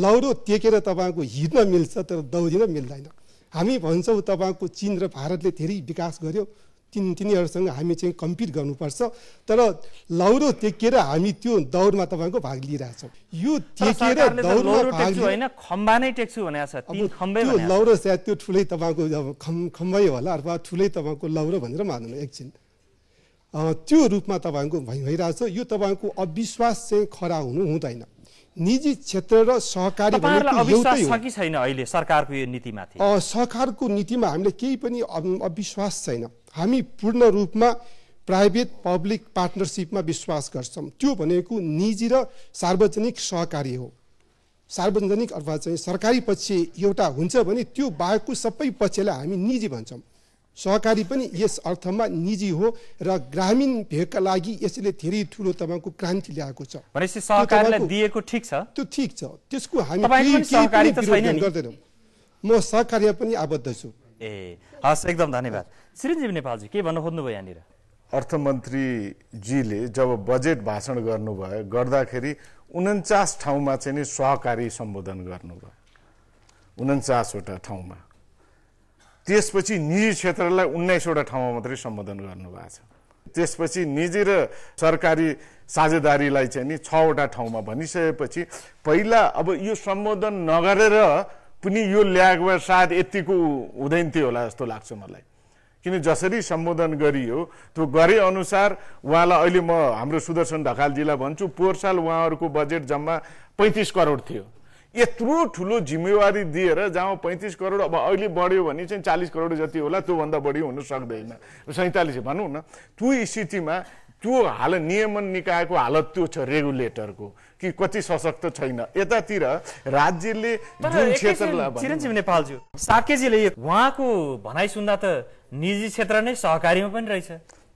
लौरो टेकेर तपाईँको हिँड्न मिल्छ तर दौडिन मिल्दैन हामी भन्छौँ तपाईँको चिन र भारतले धेरै विकास गर्यो तिन तिनीहरूसँग हामी चाहिँ कम्पिट गर्नुपर्छ तर लौरो टेकेर हामी त्यो दौडमा तपाईँको भाग लिइरहेछौँ यो तेकेर त्यो लौरो सायद त्यो ठुलै तपाईँको खम् खम्बै होला अथवा ठुलै तपाईँको लौरो भनेर मान्नु एकछिन त्यो रूपमा तपाईँको भइ भइरहेछ यो तपाईँको अविश्वास चाहिँ खरा हुनु हुँदैन निजी क्षेत्र र सहकारी सरकारको यो नीतिमाथि सरकारको नीतिमा हामीले केही पनि अविश्वास छैन हामी पूर्ण रूपमा प्राइभेट पब्लिक पार्टनरसिपमा विश्वास गर्छौँ त्यो भनेको निजी र सार्वजनिक सहकारी हो सार्वजनिक अथवा चाहिँ सरकारी पक्ष एउटा हुन्छ भने त्यो बाहेकको सबै पक्षलाई हामी निजी भन्छौँ सहकारी पनि यस अर्थमा निजी हो र ग्रामीण भेगका लागि यसले धेरै ठुलो तपाईँको क्रान्ति ल्याएको छ दिएको ठिक छ त्यो ठिक छ त्यसको हामी गर्दैनौँ म सहकार्य पनि आबद्ध छु ए हस् एकदम धन्यवाद चिरञ्जीव नेपालजी के भन्न खोज्नुभयो यहाँनिर अर्थमन्त्रीजीले जब बजेट भाषण गर्नुभयो गर्दाखेरि उन्चास ठाउँमा चाहिँ नि सहकारी सम्बोधन गर्नुभयो उन्चासवटा ठाउँमा त्यसपछि निजी क्षेत्रलाई उन्नाइसवटा ठाउँमा मात्रै सम्बोधन गर्नुभएको छ त्यसपछि निजी र सरकारी साझेदारीलाई चाहिँ नि छवटा ठाउँमा भनिसकेपछि पहिला अब यो सम्बोधन नगरेर पनि यो ल्याएको सायद यतिको हुँदैन थियो होला जस्तो लाग्छ मलाई किन जसरी सम्बोधन गरियो त्यो गरे अनुसार उहाँलाई अहिले म हाम्रो सुदर्शन ढकालजीलाई भन्छु पोहोर साल उहाँहरूको बजेट जम्मा पैँतिस करोड थियो यत्रो ठुलो जिम्मेवारी दिएर जहाँ पैँतिस करोड अब अहिले बढ्यो भने चाहिँ चालिस करोड जति होला त्योभन्दा बढी हुन सक्दैन सैँतालिस भनौँ न त्यो स्थितिमा त्यो हाल नियमन निकायको हालत त्यो छ रेगुलेटरको कि कति सशक्त छैन यतातिर राज्यले जुन क्षेत्रलाई चिरञ्जीव नेपालज्यू साकेजीले उहाँको भनाइ सुन्दा त निजी क्षेत्र नै सहकारीमा पनि रहेछ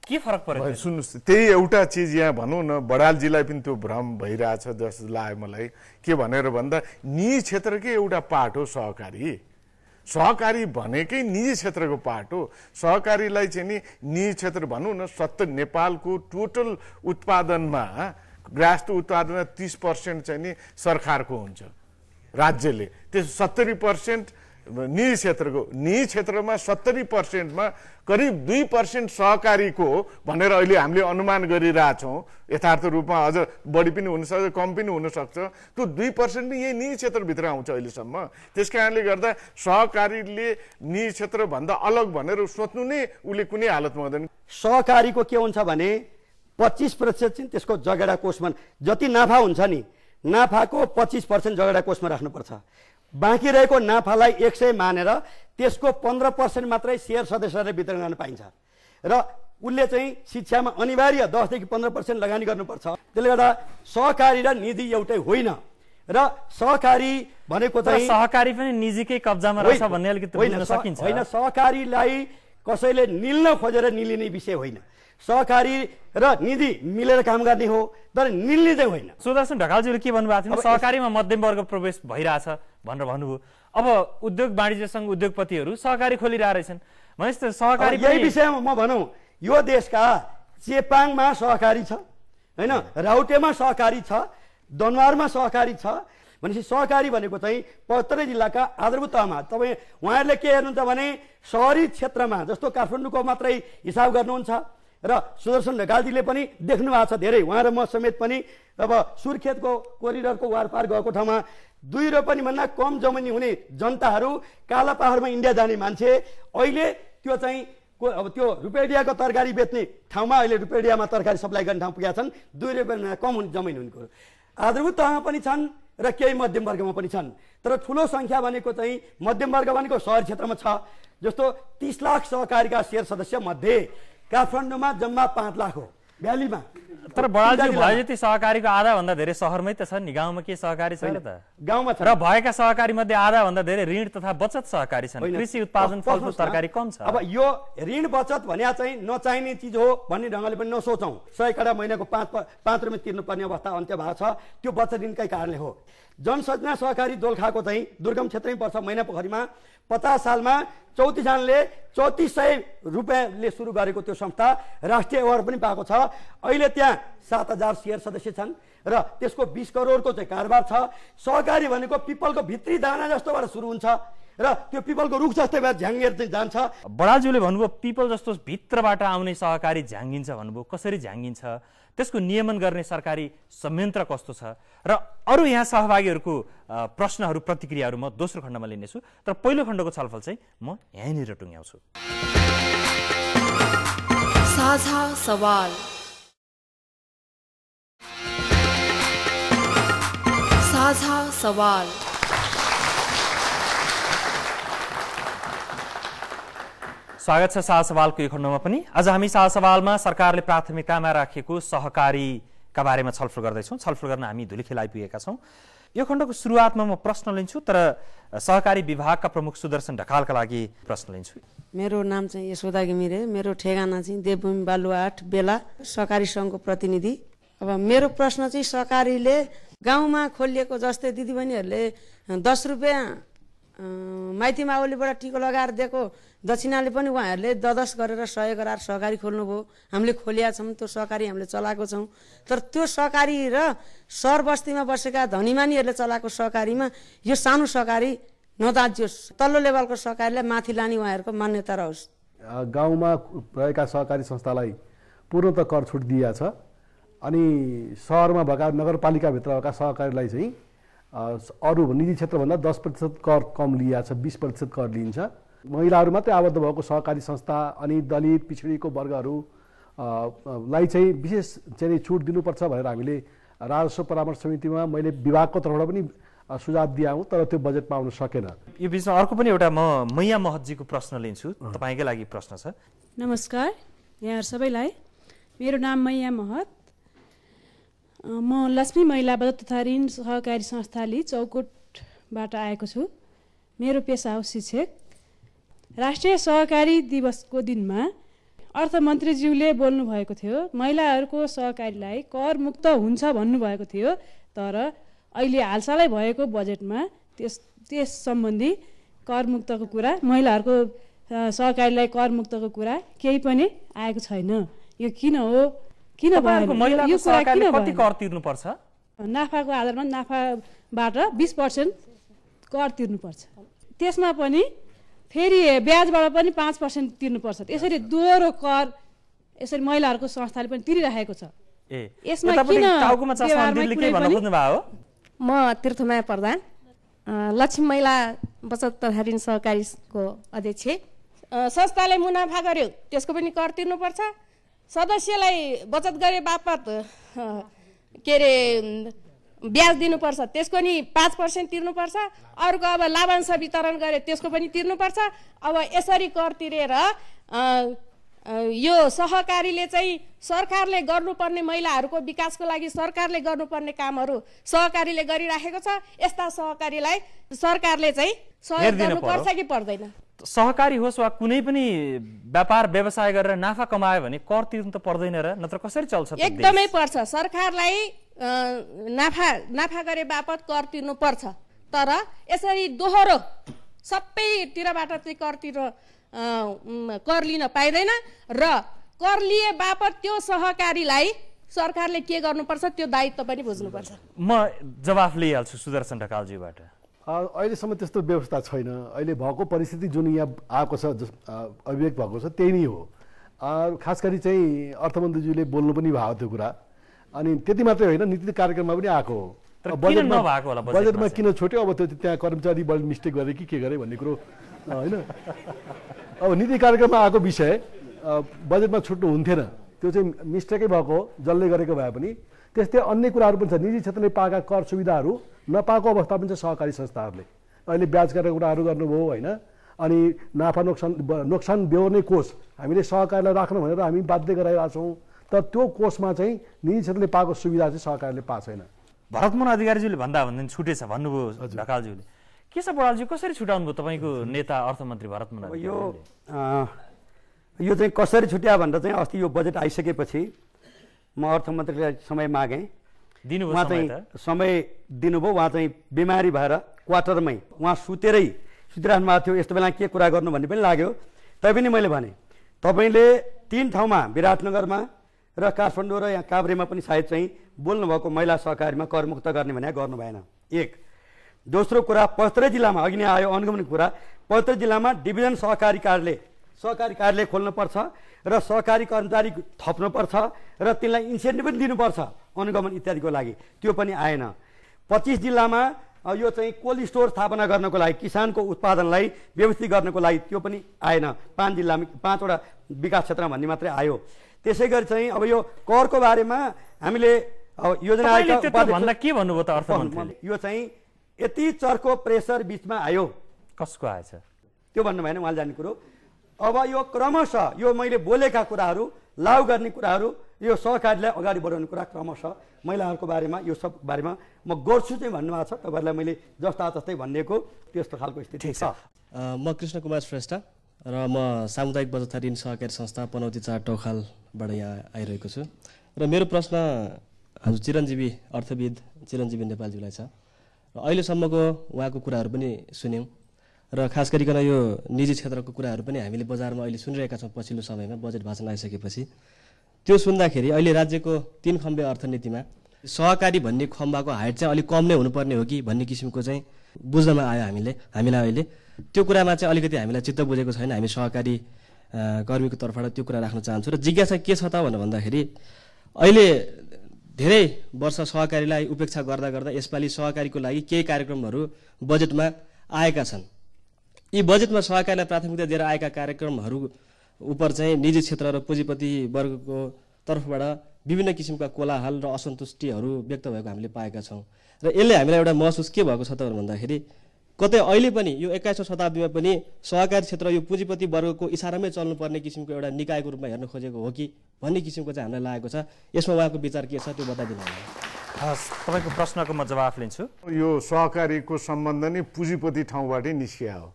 के फरक पर्छ सुन्नुहोस् त्यही एउटा चिज यहाँ भनौँ न बडालजीलाई पनि त्यो भ्रम भइरहेछ जस्तो लाग्यो मलाई के भनेर भन्दा निजी क्षेत्रकै एउटा पार्ट हो सहकारी सहकारी भनेकै निजी क्षेत्रको पार्ट हो सहकारीलाई चाहिँ नि निजी क्षेत्र भनौँ न सत्य नेपालको टोटल उत्पादनमा राष्ट्र उत्पादनमा तिस पर्सेन्ट चाहिँ नि सरकारको हुन्छ राज्यले त्यस सत्तरी पर्सेन्ट निजी क्षेत्रको निजी क्षेत्रमा सत्तरी पर्सेन्टमा करिब दुई पर्सेन्ट सहकारीको भनेर अहिले हामीले अनुमान गरिरहेछौँ यथार्थ रूपमा अझ बढी पनि हुनसक्छ कम पनि हुनसक्छ त्यो दुई पर्सेन्ट नै यही निजी क्षेत्रभित्र आउँछ अहिलेसम्म त्यस कारणले गर्दा सहकारीले निजी क्षेत्रभन्दा अलग भनेर सोच्नु नै उसले कुनै हालतमा हुँदैन सहकारीको के हुन्छ भने पच्चिस प्रतिशत चाहिँ त्यसको जगेडा कोषमा जति नाफा हुन्छ नि नाफाको पच्चिस पर्सेन्ट जगेडा कोषमा राख्नुपर्छ बाँकी रहेको नाफालाई एक सय मानेर त्यसको पन्ध्र पर्सेन्ट मात्रै सेयर सदस्यहरूले वितरण गर्न पाइन्छ र उसले चाहिँ शिक्षामा अनिवार्य दसदेखि पन्ध्र पर्सेन्ट लगानी गर्नुपर्छ त्यसले गर्दा सहकारी र निधि एउटै होइन र सहकारी भनेको चाहिँ सहकारी पनि निजीकै कब्जामा रहेछ भन्ने अलिकति होइन सहकारीलाई कसैले निल्न खोजेर निलिने विषय होइन सहकारी र निधि मिलेर काम गर्ने हो तर मिल्ने चाहिँ होइन सुदर्शन ढकालज्यूले के भन्नुभएको थियो सहकारीमा मध्यमवर्ग प्रवेश भइरहेछ भनेर भन्नुभयो अब उद्योग वाणिज्यसँग उद्योगपतिहरू सहकारी रहेछन् भनेपछि सहकारी यही विषयमा म भनौँ यो देशका चेपाङमा सहकारी छ होइन राउटेमा सहकारी छ दनवारमा सहकारी छ भनेपछि सहकारी भनेको चाहिँ पत्रै जिल्लाका आधारभूत तहमा तपाईँ उहाँहरूले के हेर्नुहुन्छ भने सहरी क्षेत्रमा जस्तो काठमाडौँको मात्रै हिसाब गर्नुहुन्छ र सुदर्शन ढकालजीले पनि देख्नु भएको छ धेरै उहाँ र म समेत पनि अब सुर्खेतको कोरिडरको वारपार गएको ठाउँमा दुई र पनि भन्दा कम जमिनी हुने जनताहरू काला पाहाडमा इन्डिया जाने मान्छे अहिले त्यो चाहिँ को अब त्यो रुपेडियाको तरकारी बेच्ने ठाउँमा अहिले रुपेडियामा तरकारी सप्लाई गर्ने ठाउँ पुगेका छन् दुई रुपियाँ कम हुने जमिन हुनेको आधारभूत तहमा पनि छन् र केही मध्यमवर्गमा पनि छन् तर ठुलो सङ्ख्या भनेको चाहिँ मध्यमवर्ग भनेको सहर क्षेत्रमा छ जस्तो तिस लाख सहकारीका सेयर सदस्य मध्ये काठमाडौँमा जम्मा पाँच लाख हो भ्यालीमा तर बडालजी भयो जति सहकारीको आधाभन्दा धेरै सहरमै त छ नि गाउँमा के सहकारी छैन त गाउँमा र भएका सहकारी मध्ये आधाभन्दा धेरै ऋण तथा बचत सहकारी छन् कृषि उत्पादन फलफुल तरकारी कम छ अब यो ऋण बचत भने चाहिँ नचाहिने चिज हो भन्ने ढङ्गले पनि नसोचौँ सय कडा महिनाको पाँच पाँच रुपियाँ तिर्नुपर्ने अवस्था अन्त्य भएको छ त्यो बचत ऋणकै कारणले हो जनसजना सहकारी दोलखाको चाहिँ दुर्गम क्षेत्रमै पर्छ महिना पोखरीमा पचास सालमा चौतिसजनाले चौतिस सय रुपियाँले सुरु गरेको त्यो संस्था राष्ट्रिय अवार्ड पनि पाएको छ अहिले त्यहाँ सात हजार सेयर सदस्य छन् र त्यसको बिस करोडको चाहिँ कारोबार छ सहकारी भनेको पिपलको भित्री दाना जस्तोबाट सुरु हुन्छ र त्यो पिपलको रुख जस्तै भएर झ्याङ्गेर चाहिँ जान्छ बडाज्यूले भन्नुभयो पिपल जस्तो भित्रबाट आउने सहकारी झ्याङ्गिन्छ भन्नुभयो कसरी झ्याङ्गिन्छ त्यसको नियमन गर्ने सरकारी संयन्त्र कस्तो छ र अरू यहाँ सहभागीहरूको प्रश्नहरू प्रतिक्रियाहरू म दोस्रो खण्डमा लिनेछु तर पहिलो खण्डको छलफल चाहिँ म यहीँनिर टुङ्ग्याउँछु साझा सवाल साझा सवाल स्वागत छ शाहसवालको यो खण्डमा पनि आज हामी सवालमा सरकारले प्राथमिकतामा राखेको सहकारीका बारेमा छलफल गर्दैछौँ छलफल गर्न हामी धुलिखेल आइपुगेका छौँ यो खण्डको सुरुवातमा म प्रश्न लिन्छु तर सहकारी विभागका प्रमुख सुदर्शन ढकालका लागि प्रश्न लिन्छु मेरो नाम चाहिँ यशोदा घिमिरे मेरो ठेगाना चाहिँ देवभूमि बालुवाट बेला सहकारी सङ्घको प्रतिनिधि अब मेरो प्रश्न चाहिँ सहकारीले गाउँमा खोलिएको जस्तै दिदीबहिनीहरूले दस रुपियाँ माइती माओलीबाट टिको लगाएर दिएको दक्षिणाले पनि उहाँहरूले ददस गरेर सहयोग गराएर सहकारी खोल्नुभयो हामीले खोलिया छौँ त्यो सहकारी हामीले चलाएको छौँ तर त्यो सहकारी र सहर बस्तीमा बसेका धनीमानीहरूले चलाएको सहकारीमा यो सानो सहकारी नदाजियोस् तल्लो लेभलको सहकारीलाई माथि लाने उहाँहरूको मान्यता रहोस् गाउँमा रहेका सहकारी संस्थालाई पूर्णत कर छुट दिइएको छ अनि सहरमा भएका नगरपालिकाभित्र भएका सहकारीलाई चाहिँ अरू निजी क्षेत्रभन्दा दस प्रतिशत कर कम लिइरहेको छ बिस प्रतिशत कर लिइन्छ महिलाहरू मात्रै आबद्ध भएको सहकारी संस्था अनि दलित पिछडिएको वर्गहरू लाई चाहिँ विशेष चाहिँ छुट दिनुपर्छ भनेर हामीले राजस्व परामर्श समितिमा मैले विभागको तर्फबाट पनि सुझाव दिया हुँ तर त्यो बजेटमा आउन सकेन यो बिचमा अर्को पनि एउटा म मैया महतजीको प्रश्न लिन्छु तपाईँकै लागि प्रश्न छ नमस्कार यहाँहरू सबैलाई मेरो नाम मैया महत म लक्ष्मी महिला बचत तथा ऋण सहकारी संस्थाले चौकोटबाट आएको छु मेरो पेसा हो शिक्षक राष्ट्रिय सहकारी दिवसको दिनमा अर्थमन्त्रीज्यूले बोल्नुभएको थियो महिलाहरूको सहकारीलाई करमुक्त मुक्त हुन्छ भन्नुभएको थियो तर अहिले हालसालै भएको बजेटमा त्यस त्यस सम्बन्धी करमुक्तको कुरा महिलाहरूको सहकारीलाई करमुक्तको कुरा केही पनि आएको छैन यो किन हो कति कर तिर्नुपर्छ नाफाको आधारमा नाफाबाट बिस पर्सेन्ट कर तिर्नुपर्छ त्यसमा पनि फेरि ब्याजबाट पनि पाँच पर्सेन्ट तिर्नुपर्छ यसरी दोहोरो कर यसरी महिलाहरूको संस्थाले पनि तिरिराखेको छ म तीर्थमाया प्रधान लक्ष्मी महिला बचत तथा ऋण सहकारीको अध्यक्ष संस्थाले मुनाफा गर्यो त्यसको पनि कर तिर्नुपर्छ सदस्यलाई बचत गरे बापत के अरे ब्याज दिनुपर्छ त्यसको नि पाँच पर्सेन्ट तिर्नुपर्छ अर्को अब लाभांश वितरण गरे त्यसको पनि तिर्नुपर्छ अब यसरी कर तिरेर यो सहकारीले चाहिँ सरकारले गर्नुपर्ने महिलाहरूको विकासको लागि सरकारले गर्नुपर्ने कामहरू सहकारीले गरिराखेको छ यस्ता सहकारीलाई सरकारले चाहिँ सहयोग गर्नुपर्छ कि पर्दैन सहकारी होस् वा कुनै पनि व्यापार व्यवसाय गरेर नाफा कमायो भने कर तिर्नु त पर्दैन र नत्र कसरी चल्छ एकदमै पर्छ सरकारलाई नाफा नाफा गरे बापत कर तिर्नु पर्छ तर यसरी दोहोरो सबैतिरबाट चाहिँ कर तिर्न कर लिन पाइँदैन र कर लिए बापत त्यो सहकारीलाई सरकारले के गर्नुपर्छ त्यो दायित्व पनि बुझ्नुपर्छ म जवाफ लिइहाल्छु सुदर्शन ढकालजीबाट अहिलेसम्म त्यस्तो व्यवस्था छैन अहिले भएको परिस्थिति जुन यहाँ आएको छ जस अभिव्यक्त भएको छ त्यही नै हो खास गरी चाहिँ अर्थमन्त्रीज्यूले बोल्नु पनि भएको त्यो कुरा अनि त्यति मात्रै होइन नीति कार्यक्रममा पनि आएको हो बजेटमा किन छुट्यो अब त्यो त्यहाँ कर्मचारी बढी मिस्टेक गरे कि के गरे भन्ने कुरो होइन अब नीति कार्यक्रममा आएको विषय बजेटमा छुट्नु हुन्थेन त्यो चाहिँ मिस्टेकै भएको हो जसले गरेको भए पनि त्यस्तै अन्य कुराहरू पनि छ निजी क्षेत्रले पाएका कर सुविधाहरू नपाएको अवस्था पनि छ सहकारी संस्थाहरूले अहिले ब्याज गरेर कुराहरू गर्नुभयो होइन अनि नाफा नोक्सान नोक्सान बेहोर्ने कोष हामीले सहकारीलाई राख्नु भनेर हामी बाध्य गराइरहेको छौँ तर त्यो कोषमा चाहिँ निजी क्षेत्रले पाएको सुविधा चाहिँ सहकारीले पाएको छैन भरतमोहन अधिकारीज्यूले भन्दा भन्दा छुटेछ भन्नुभयो ढकालज्यूले के छ बडालज्यू कसरी भयो तपाईँको नेता अर्थमन्त्री भरतमोहन यो यो चाहिँ कसरी छुट्या भनेर चाहिँ अस्ति यो बजेट आइसकेपछि म अर्थमन्त्रीलाई समय मागेँ उहाँ चाहिँ समय दिनुभयो उहाँ चाहिँ बिमारी भएर क्वार्टरमै उहाँ सुतेरै सुतिरहनु भएको थियो यस्तो बेला के कुरा गर्नु भन्ने पनि लाग्यो तैपनि मैले भने तपाईँले तिन ठाउँमा विराटनगरमा र काठमाडौँ र यहाँ काभ्रेमा पनि सायद चाहिँ बोल्नुभएको महिला सहकारीमा करमुक्त गर्ने भने गर्नु भएन एक दोस्रो कुरा पस्तरे जिल्लामा अघि नै आयो अनुगमन कुरा पत्रै जिल्लामा डिभिजन सहकारी कार्यालय सहकारी कार्यालय खोल्नुपर्छ र सहकारी कर्मचारी थप्नुपर्छ र तिनलाई इन्सेन्टिभ पनि दिनुपर्छ अनुगमन इत्यादिको लागि त्यो पनि आएन पच्चिस जिल्लामा यो चाहिँ कोल्ड स्टोर स्थापना गर्नको लागि किसानको उत्पादनलाई व्यवस्थित गर्नको लागि त्यो पनि आएन पाँच जिल्लामा पाँचवटा विकास क्षेत्रमा भन्ने मात्रै आयो त्यसै गरी चाहिँ अब यो करको बारेमा हामीले अब योजना के भन्नुभयो त अर्थ यो चाहिँ यति चर्को प्रेसर बिचमा आयो कसको आएछ त्यो भन्नु भएन उहाँले जाने कुरो अब यो क्रमशः यो मैले बोलेका कुराहरू लागु गर्ने कुराहरू यो सहकारीलाई अगाडि बढाउने कुरा क्रमशः महिलाहरूको बारेमा यो सब बारेमा म गर्छु चाहिँ भन्नुभएको छ तपाईँहरूलाई मैले जस्ता जस्तै भनिएको त्यस्तो खालको स्थिति छ म कृष्ण कुमार श्रेष्ठ र म सामुदायिक बचत ऋण सहकारी संस्था पनौती चार टौखालबाट यहाँ आइरहेको छु र मेरो प्रश्न हजुर चिरञ्जीवी अर्थविद चिरञ्जीवी नेपालजीलाई छ र अहिलेसम्मको उहाँको कुराहरू पनि सुन्यौँ र खास गरिकन यो निजी क्षेत्रको कुराहरू पनि हामीले बजारमा अहिले सुनिरहेका छौँ पछिल्लो समयमा बजेट भाषण आइसकेपछि त्यो सुन्दाखेरि अहिले राज्यको तिन खम्बे अर्थनीतिमा सहकारी भन्ने खम्बाको हाइट चाहिँ अलिक कम नै हुनुपर्ने हो कि भन्ने किसिमको चाहिँ बुझ्नमा आयो हामीले हामीलाई अहिले त्यो कुरामा चाहिँ अलिकति हामीलाई चित्त बुझेको छैन हामी सहकारी कर्मीको तर्फबाट त्यो कुरा राख्न चाहन्छु र जिज्ञासा के छ त भनेर भन्दाखेरि अहिले धेरै वर्ष सहकारीलाई उपेक्षा गर्दा गर्दा यसपालि सहकारीको लागि केही कार्यक्रमहरू बजेटमा आएका छन् यी बजेटमा सहकारीलाई प्राथमिकता दिएर आएका कार्यक्रमहरू उप चाहिँ निजी क्षेत्र र पुँजीपति वर्गको तर्फबाट विभिन्न किसिमका कोलाहल र असन्तुष्टिहरू व्यक्त भएको हामीले पाएका छौँ र यसले हामीलाई एउटा महसुस के भएको छ त भन्दाखेरि कतै अहिले पनि यो एक्काइसौँ शताब्दीमा पनि सहकारी क्षेत्र यो पुँजीपति वर्गको इसारामै चल्नुपर्ने किसिमको एउटा निकायको रूपमा हेर्न खोजेको हो कि भन्ने किसिमको चाहिँ हामीलाई लागेको छ यसमा उहाँको विचार के छ त्यो बताइदिनु हस् तपाईँको प्रश्नको म जवाफ लिन्छु यो सहकारीको सम्बन्ध नै पुँजीपति ठाउँबाटै निस्किया हो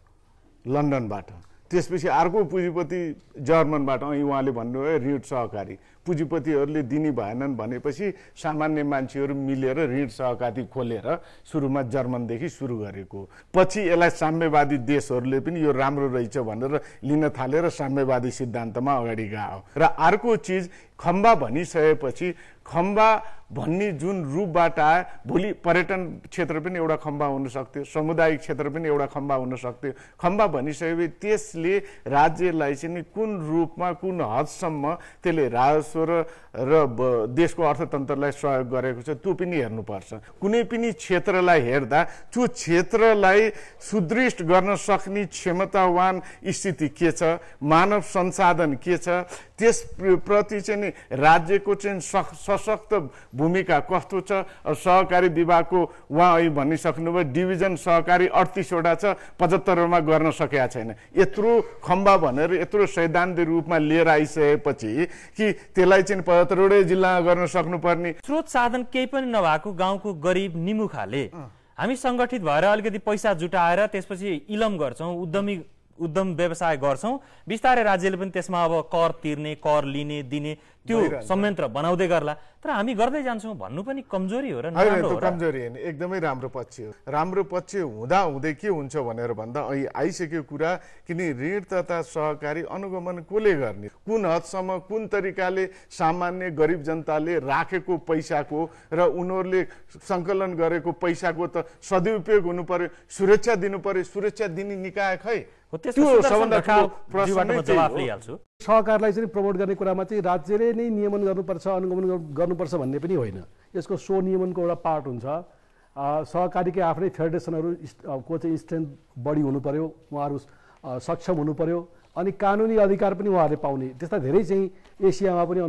लन्डनबाट त्यसपछि अर्को पुँजीपति जर्मनबाट उहाँले भन्नुभयो रिड सहकारी पुँजीपतिहरूले दिने भएनन् भनेपछि सामान्य मान्छेहरू मिलेर ऋण सहकारी खोलेर सुरुमा जर्मनदेखि सुरु गरेको पछि यसलाई साम्यवादी देशहरूले पनि यो राम्रो रहेछ भनेर लिन थालेर साम्यवादी सिद्धान्तमा अगाडि गयो र अर्को चिज खम्बा भनिसकेपछि खम्बा भन्ने जुन रूपबाट आयो भोलि पर्यटन क्षेत्र पनि एउटा खम्बा हुन सक्थ्यो समुदायिक क्षेत्र पनि एउटा खम्बा हुन सक्थ्यो खम्बा भनिसकेपछि त्यसले राज्यलाई चाहिँ कुन रूपमा कुन हदसम्म त्यसले राजस्व professora र देशको अर्थतन्त्रलाई सहयोग गरेको छ त्यो पनि हेर्नुपर्छ कुनै पनि क्षेत्रलाई हेर्दा त्यो क्षेत्रलाई सुदृढ गर्न सक्ने क्षमतावान स्थिति के छ मानव संसाधन के छ त्यस प्रति चाहिँ नि राज्यको चाहिँ सशक्त भूमिका कस्तो छ सहकारी विभागको उहाँ अहिले भनिसक्नुभयो डिभिजन सहकारी अडतिसवटा छ पचहत्तरमा गर्न सकेका छैन यत्रो खम्बा भनेर यत्रो सैद्धान्तिक रूपमा लिएर आइसकेपछि कि त्यसलाई चाहिँ सत्रवटै जिल्ला गर्न सक्नुपर्ने स्रोत साधन केही पनि नभएको गाउँको गरिब निमुखाले हामी सङ्गठित भएर अलिकति पैसा जुटाएर त्यसपछि इलम गर्छौँ उद्यमी उद्यम व्यवसाय गर्छौँ बिस्तारै राज्यले पनि त्यसमा अब कर तिर्ने कर लिने दिने त्यो संयन्त्र बनाउँदै गर्ला तर हामी गर्दै जान्छौँ भन्नु पनि कमजोरी हो र कमजोरी होइन एकदमै राम्रो पक्ष हो राम्रो पक्ष हुँदा हुँदै के हुन्छ भनेर भन्दा अहिले आइसक्यो कुरा किन ऋण तथा सहकारी अनुगमन कसले गर्ने कुन हदसम्म कुन तरिकाले सामान्य गरिब जनताले राखेको पैसाको र उनीहरूले सङ्कलन गरेको पैसाको त सदुपयोग हुनु पर्यो सुरक्षा दिनु पर्यो सुरक्षा दिने निकाय खै त्यो सबभन्दा प्रश्न जवाफ लिइहाल्छु सहकारलाई चाहिँ प्रमोट गर्ने कुरामा चाहिँ राज्यले नै नियमन गर्नुपर्छ अनुगमन गर्नुपर्छ भन्ने पनि होइन यसको सो नियमनको एउटा पार्ट हुन्छ सहकारीकै आफ्नै फेडरेसनहरू को चाहिँ स्ट्रेन्थ बढी हुनु पऱ्यो उहाँहरू सक्षम हुनु पऱ्यो अनि कानुनी अधिकार पनि उहाँहरूले पाउने त्यस्ता धेरै चाहिँ एसियामा पनि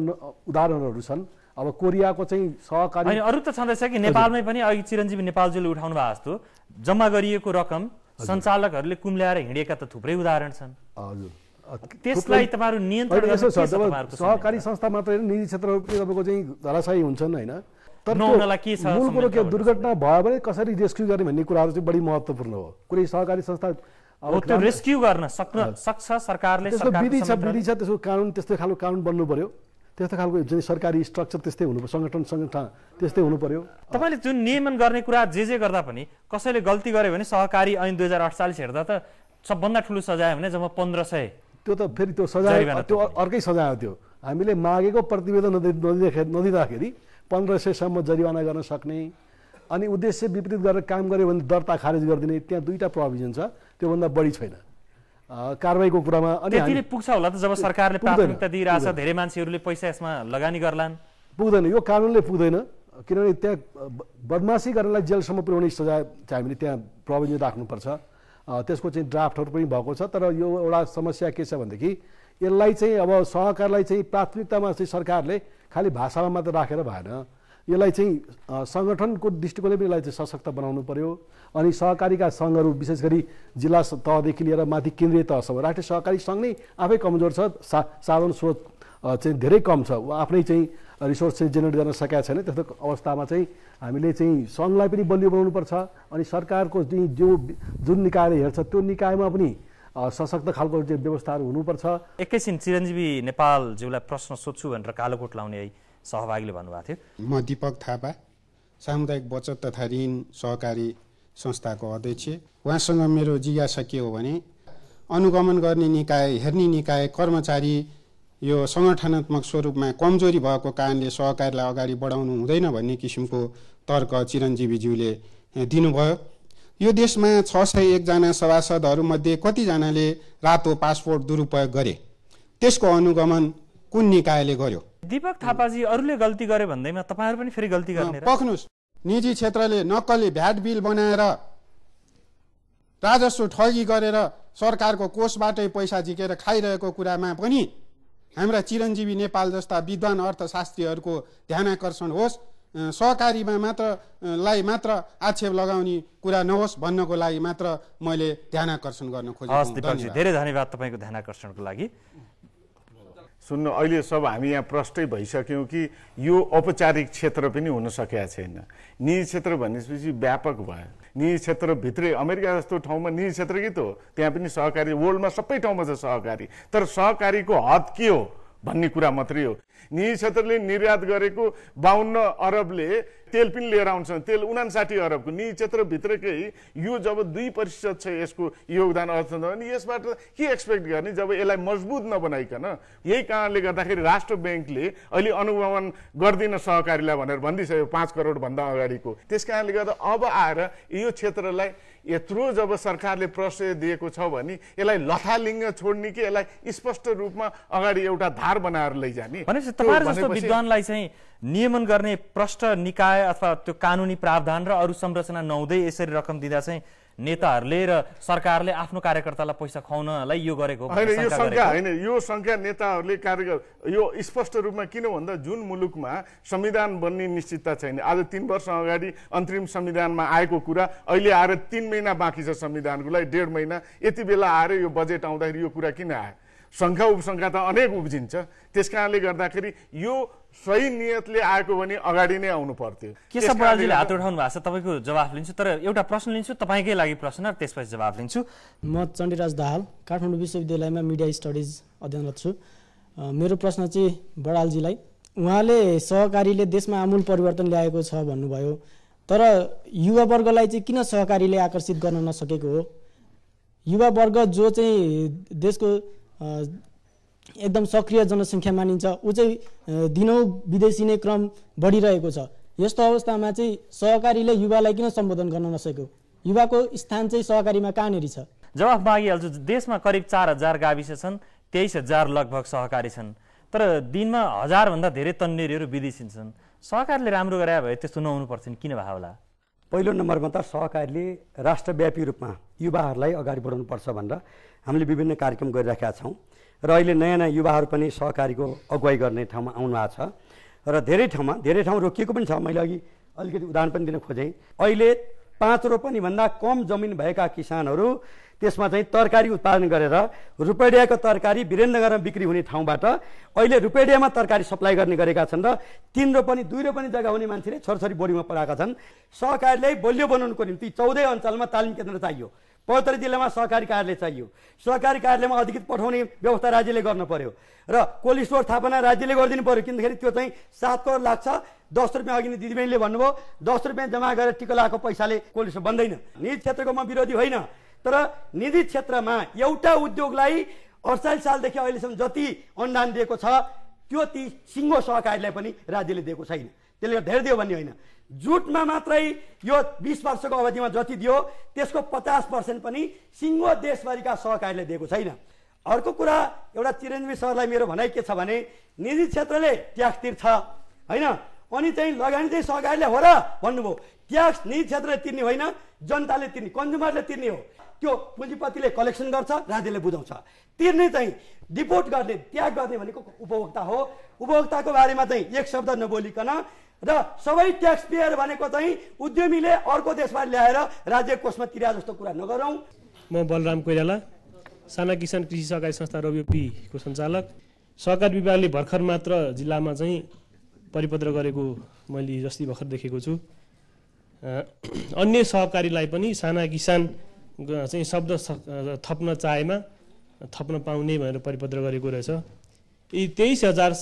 उदाहरणहरू छन् अब कोरियाको चाहिँ सहकारी अरू त छँदैछ कि नेपालमै पनि अघि चिरञ्जीवी नेपालजीले उठाउनु भएको जस्तो जम्मा गरिएको रकम सञ्चालकहरूले कुम्ल्याएर हिँडेका त थुप्रै उदाहरण छन् हजुर त्यसलाई तपाईँहरू नियन्त्रण सहकारी संस्था मात्र होइन निजी क्षेत्रहरूले तपाईँको चाहिँ धराशायी हुन्छन् होइन तर मूल कुरो के दुर्घटना भयो भने कसरी रेस्क्यु गर्ने भन्ने कुराहरू चाहिँ बढी महत्त्वपूर्ण हो कुनै सहकारी संस्था त्यो रेस्क्यु गर्न सक्न सक्छ सरकारले त्यस्तो विधि छ विधि छ त्यसको कानुन त्यस्तो खालको कानुन बन्नु पर्यो त्यस्तो खालको जुन सरकारी स्ट्रक्चर त्यस्तै हुनु पर्यो सङ्गठन सङ्गठन त्यस्तै हुनु पर्यो तपाईँले जुन नियमन गर्ने कुरा जे जे गर्दा पनि कसैले गल्ती गर्यो भने सहकारी ऐन दुई हजार अठचालिस हेर्दा त सबभन्दा ठुलो सजाय भने जम्मा पन्ध्र सय त्यो त फेरि त्यो सजाय त्यो अर्कै सजाय हो त्यो हामीले मागेको प्रतिवेदन नदिँदाखेरि नदिँदाखेरि पन्ध्र सयसम्म जरिवाना गर्न सक्ने अनि उद्देश्य विपरीत गरेर काम गऱ्यो भने दर्ता खारेज गरिदिने त्यहाँ दुईवटा प्रोभिजन छ त्योभन्दा बढी छैन कारवाहीको कुरामा अनि पुग्छ होला त जब सरकारले प्राथमिकता दिइरहेछ धेरै मान्छेहरूले पैसा यसमा लगानी गर्लान् पुग्दैन यो कानुनले पुग्दैन किनभने त्यहाँ बदमासी गर्नलाई जेलसम्म पुर्याउने सजाय चाहिँ हामीले त्यहाँ प्रोभिजन राख्नुपर्छ त्यसको चाहिँ ड्राफ्टहरू पनि भएको छ तर यो एउटा समस्या के छ भनेदेखि यसलाई चाहिँ अब सहकारलाई चाहिँ प्राथमिकतामा चाहिँ सरकारले खालि भाषामा मात्र राखेर भएन यसलाई चाहिँ सङ्गठनको दृष्टिकोणले पनि यसलाई चाहिँ सशक्त बनाउनु पऱ्यो अनि सहकारीका सङ्घहरू विशेष गरी जिल्ला तहदेखि लिएर माथि केन्द्रीय तहसम्म राष्ट्रिय सहकारी सङ्घ नै आफै कमजोर छ सा साधन स्रोत चाहिँ धेरै कम छ आफ्नै चाहिँ रिसोर्स चाहिँ जेनेरेट गर्न सकेका छैन त्यस्तो अवस्थामा चाहिँ हामीले चाहिँ सङ्घलाई पनि बलियो बनाउनुपर्छ अनि सरकारको जो जुन निकायले हेर्छ त्यो निकायमा पनि सशक्त खालको चाहिँ व्यवस्थाहरू हुनुपर्छ एकैछिन चिरञ्जीवी नेपालज्यूलाई प्रश्न सोध्छु भनेर कालोकोट लाउने सहभागीले भन्नुभएको थियो म दिपक थापा सामुदायिक बचत तथा ऋण सहकारी संस्थाको अध्यक्ष उहाँसँग मेरो जिज्ञासा के हो भने अनुगमन गर्ने निकाय हेर्ने निकाय कर्मचारी यो सङ्गठनात्मक स्वरूपमा कमजोरी भएको कारणले सहकारीलाई अगाडि बढाउनु हुँदैन भन्ने किसिमको तर्क चिरञ्जीवीज्यूले दिनुभयो यो देशमा छ सय एकजना सभासदहरूमध्ये कतिजनाले रातो पासपोर्ट दुरुपयोग गरे त्यसको अनुगमन कुन निकायले गर्यो दिपक थापाजी अरूले गल्ती गरे भन्दैमा तपाईँहरू पनि फेरि गल्ती गर्ने पख्नुहोस् निजी क्षेत्रले नक्कली भ्याट बिल बनाएर राजस्व ठगी गरेर सरकारको कोषबाटै पैसा झिकेर खाइरहेको कुरामा पनि हाम्रा चिरञ्जीवी नेपाल जस्ता विद्वान अर्थशास्त्रीहरूको ध्यान आकर्षण होस् सहकारीमा मात्र लाई मात्र आक्षेप लगाउने कुरा नहोस् भन्नको लागि मात्र मैले ध्यान आकर्षण गर्न खोजेँ धेरै धन्यवाद तपाईँको ध्यान आकर्षणको लागि सुन्नु अहिले सब हामी यहाँ प्रष्टै भइसक्यौँ कि यो औपचारिक क्षेत्र पनि हुन सकेका छैन निजी क्षेत्र भनेपछि व्यापक भयो निजी क्षेत्रभित्रै अमेरिका जस्तो ठाउँमा निजी क्षेत्र कि त हो त्यहाँ पनि सहकारी वर्ल्डमा सबै ठाउँमा छ सहकारी तर सहकारीको हद के हो भन्ने कुरा मात्रै हो निजी क्षेत्रले निर्यात गरेको बाहन्न अरबले तेल पनि लिएर आउँछन् तेल उनासाठी अरबको निजी क्षेत्रभित्रकै यो जब दुई प्रतिशत छ यसको योगदान अर्थतन्त्र अनि यसबाट के एक्सपेक्ट गर्ने जब यसलाई मजबुत नबनाइकन यही कारणले गर्दाखेरि राष्ट्र ब्याङ्कले अहिले अनुगमन गर्दिन सहकारीलाई भनेर भनिदिइसक्यो पाँच करोडभन्दा अगाडिको त्यस कारणले गर्दा अब आएर यो क्षेत्रलाई यत्रो जब सरकारले प्रश्रय दिएको छ भने यसलाई लथालिङ्ग छोड्ने कि यसलाई स्पष्ट रूपमा अगाडि एउटा धार बनाएर लैजाने विद्वानलाई चाहिँ नियमन गर्ने प्रष्ट निकाय अथवा त्यो कानुनी प्रावधान र अरू संरचना नहुँदै यसरी रकम दिँदा चाहिँ नेताहरूले र सरकारले आफ्नो कार्यकर्तालाई पैसा खुवाउनलाई यो गरेको होइन यो सङ्ख्या होइन यो सङ्ख्या नेताहरूले कार्य यो स्पष्ट रूपमा किन भन्दा जुन मुलुकमा संविधान बन्ने निश्चितता छैन आज तिन वर्ष अगाडि अन्तरिम संविधानमा आएको कुरा अहिले आएर तिन महिना बाँकी छ संविधानको लागि डेढ महिना यति बेला आएर यो बजेट आउँदाखेरि यो कुरा किन आयो शङ्खा उपशङ्खा त अनेक उब्जिन्छ त्यस कारणले गर्दाखेरि यो सही नियतले आएको भने अगाडि नै आउनु पर्थ्यो केशव बरालजीले हात उठाउनु भएको छ तपाईँको जवाफ लिन्छु तर एउटा प्रश्न लिन्छु तपाईँकै लागि प्रश्न र त्यसपछि जवाफ लिन्छु म चण्डीराज दाहाल काठमाडौँ विश्वविद्यालयमा मिडिया स्टडिज अध्ययनरत छु मेरो प्रश्न चाहिँ बडालजीलाई उहाँले सहकारीले देशमा आमूल परिवर्तन ल्याएको छ भन्नुभयो तर युवावर्गलाई चाहिँ किन सहकारीले आकर्षित गर्न नसकेको हो युवावर्ग जो चाहिँ देशको एकदम सक्रिय जनसङ्ख्या मानिन्छ ऊ चाहिँ दिनौँ विदेशी नै क्रम बढिरहेको छ यस्तो अवस्थामा चाहिँ सहकारीले युवालाई किन सम्बोधन गर्न नसक्यो युवाको स्थान चाहिँ सहकारीमा कहाँनिर छ जवाफ मागिहाल्छु देशमा करिब चार हजार गाविस छन् तेइस हजार लगभग सहकारी छन् तर दिनमा हजारभन्दा धेरै तन्नेरीहरू विदेशी छन् सहकारीले राम्रो गरायो भए त्यस्तो नहुनु पर्छ किन भयो होला पहिलो नम्बरमा त सहकारीले राष्ट्रव्यापी रूपमा युवाहरूलाई अगाडि बढाउनुपर्छ भनेर हामीले विभिन्न कार्यक्रम गरिराखेका छौँ र अहिले नयाँ नयाँ युवाहरू पनि सहकारीको अगुवाई गर्ने ठाउँमा आउनु भएको छ र धेरै ठाउँमा धेरै ठाउँ रोकिएको पनि छ मैले अघि अलिकति उदाहरण पनि दिन खोजेँ अहिले पाँच रोपनीभन्दा कम जमिन भएका किसानहरू त्यसमा चाहिँ तरकारी उत्पादन गरेर रुपेडियाको तरकारी वीरेन्द्रनगरमा बिक्री हुने ठाउँबाट अहिले रुपेडियामा तरकारी सप्लाई गर्ने गरेका छन् र तिन पनि दुई पनि जग्गा हुने मान्छेले छोरछोरी बोडीमा पढाएका छन् सहकारीले बलियो बनाउनुको निम्ति चौधै अञ्चलमा तालिम केन्द्र चाहियो पौतरी जिल्लामा सहकारी कार्यालय चाहियो सहकारी कार्यालयमा अधिकृत पठाउने व्यवस्था राज्यले गर्न पर्यो र कोल्ड स्टोर स्थापना राज्यले गरिदिनु पर्यो किनखेरि त्यो चाहिँ सात करोड लाग्छ दस रुपियाँ अघि नै दिदीबहिनीले भन्नुभयो दस रुपियाँ जम्मा गरेर टिको लगाएको पैसाले कोल्ड स्टोर बन्दैन निज क्षेत्रको म विरोधी होइन तर निजी क्षेत्रमा एउटा उद्योगलाई अडचालिस सालदेखि अहिलेसम्म जति अनुदान दिएको छ त्यो ती सिङ्गो सहकारीलाई पनि राज्यले दिएको छैन त्यसले गर्दा धेरै दियो भन्ने होइन जुटमा मात्रै यो बिस वर्षको अवधिमा जति दियो त्यसको पचास पर्सेन्ट पनि सिङ्गो देशभरिका सहकारीले दिएको छैन अर्को कुरा एउटा चिरञ्जीवी सरलाई मेरो भनाइ के छ भने निजी क्षेत्रले ट्याक्स तिर्छ होइन अनि चाहिँ लगानी चाहिँ सहकारीले हो र भन्नुभयो ट्याक्स निजी क्षेत्रले तिर्ने होइन जनताले तिर्ने कन्ज्युमरले तिर्ने हो त्यो पुँजीपतिले कलेक्सन गर्छ राज्यले बुझाउँछ तिर्ने चाहिँ डिपोर्ट गर्ने त्याग गर्ने भनेको उपभोक्ता हो उपभोक्ताको बारेमा चाहिँ एक शब्द नबोलिकन र सबै ट्याक्स पेयर भनेको चाहिँ उद्यमीले अर्को देशमा ल्याएर राज्य कोषमा तिर्या जस्तो कुरा नगरौँ म बलराम कोइराला साना किसान कृषि सहकारी संस्था रविपीको सञ्चालक सहकार विभागले भर्खर मात्र जिल्लामा चाहिँ परिपत्र गरेको मैले जस्तै भर्खर देखेको छु अन्य सहकारीलाई पनि साना किसान चाहिँ शब्द थप्न चाहेमा थप्न पाउने भनेर परिपत्र गरेको रहेछ यी तेइस हजार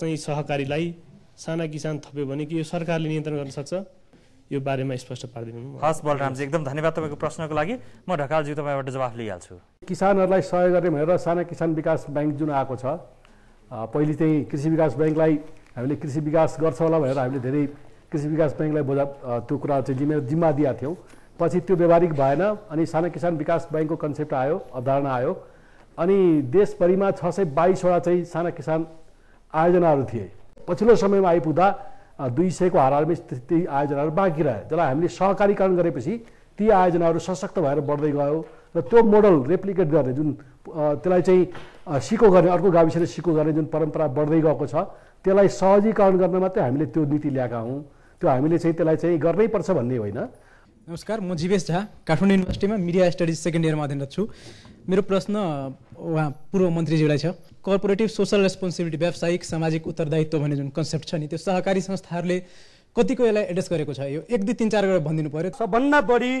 चाहिँ सहकारीलाई साना किसान थप्यो भने कि यो सरकारले नियन्त्रण गर्न सक्छ यो बारेमा स्पष्ट पारिदिनु हस् बलरामजी एकदम धन्यवाद तपाईँको प्रश्नको लागि म ढकालज्यू तपाईँबाट जवाफ लिइहाल्छु किसानहरूलाई सहयोग गर्ने भनेर साना किसान विकास ब्याङ्क जुन आएको छ पहिले चाहिँ कृषि विकास ब्याङ्कलाई हामीले कृषि विकास गर्छ होला भनेर हामीले धेरै कृषि विकास ब्याङ्कलाई बोझा त्यो कुरा चाहिँ जिम्मे जिम्मा दिएका थियौँ पछि त्यो व्यवहारिक भएन अनि साना किसान विकास ब्याङ्कको कन्सेप्ट आयो अवधारणा आयो अनि देशभरिमा छ सय बाइसवटा चाहिँ साना किसान आयोजनाहरू थिए पछिल्लो समयमा आइपुग्दा दुई सयको हारमै ती आयोजनाहरू बाँकी रहे जसलाई हामीले सहकारीकरण गरेपछि ती आयोजनाहरू सशक्त भएर बढ्दै गयो र त्यो मोडल रेप्लिकेट गर्ने जुन त्यसलाई चाहिँ सिको गर्ने अर्को गाविसले सिको गर्ने जुन परम्परा बढ्दै गएको छ त्यसलाई सहजीकरण गर्न मात्रै हामीले त्यो नीति ल्याएका हौँ त्यो हामीले चाहिँ त्यसलाई चाहिँ गर्नै पर्छ भन्ने होइन नमस्कार म जीवेश झा काठमाडौँ युनिभर्सिटीमा मिडिया स्टडिज सेकेन्ड इयरमा अध्ययनरत छु मेरो प्रश्न उहाँ पूर्व मन्त्रीजीलाई छ कर्पोरेटिभ सोसल रेस्पोन्सिबिलिटी व्यावसायिक सामाजिक उत्तरदायित्व भन्ने जुन कन्सेप्ट छ नि त्यो सहकारी संस्थाहरूले कतिको यसलाई एड्रेस गरेको छ यो एक दुई तिन चार गरेर भनिदिनु पऱ्यो सबभन्दा बढी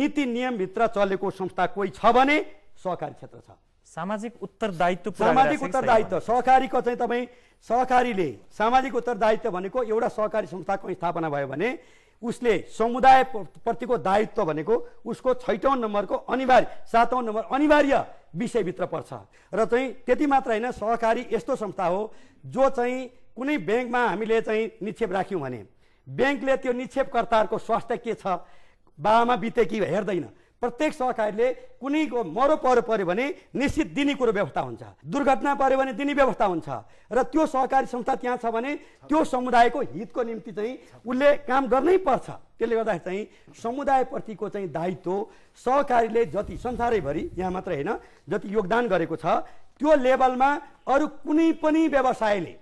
नीति नियमभित्र चलेको संस्था कोही छ भने सहकारी क्षेत्र छ सामाजिक उत्तरदायित्व सामाजिक उत्तरदायित्व सहकारीको चाहिँ तपाईँ सहकारीले सामाजिक उत्तरदायित्व भनेको एउटा सहकारी संस्थाको स्थापना भयो भने उसले समुदाय प्रतिको दायित्व भनेको उसको छैटौँ नम्बरको अनिवार्य सातौँ नम्बर अनिवार्य विषयभित्र पर्छ र चाहिँ त्यति मात्र होइन सहकारी यस्तो संस्था हो जो चाहिँ कुनै ब्याङ्कमा हामीले चाहिँ निक्षेप राख्यौँ भने ब्याङ्कले त्यो निक्षेपकर्ताहरूको स्वास्थ्य के छ बाबामा बितेकी हेर्दैन प्रत्येक सहकारीले कुनै मरो परो पऱ्यो भने निश्चित दिने कुरो व्यवस्था हुन्छ दुर्घटना पऱ्यो भने दिने व्यवस्था हुन्छ र त्यो सहकारी संस्था त्यहाँ छ भने त्यो समुदायको हितको निम्ति चाहिँ उसले काम गर्नै पर्छ त्यसले गर्दाखेरि चाहिँ समुदायप्रतिको चाहिँ दायित्व सहकारीले जति संसारैभरि यहाँ मात्र होइन जति योगदान गरेको छ त्यो लेभलमा अरू कुनै पनि व्यवसायले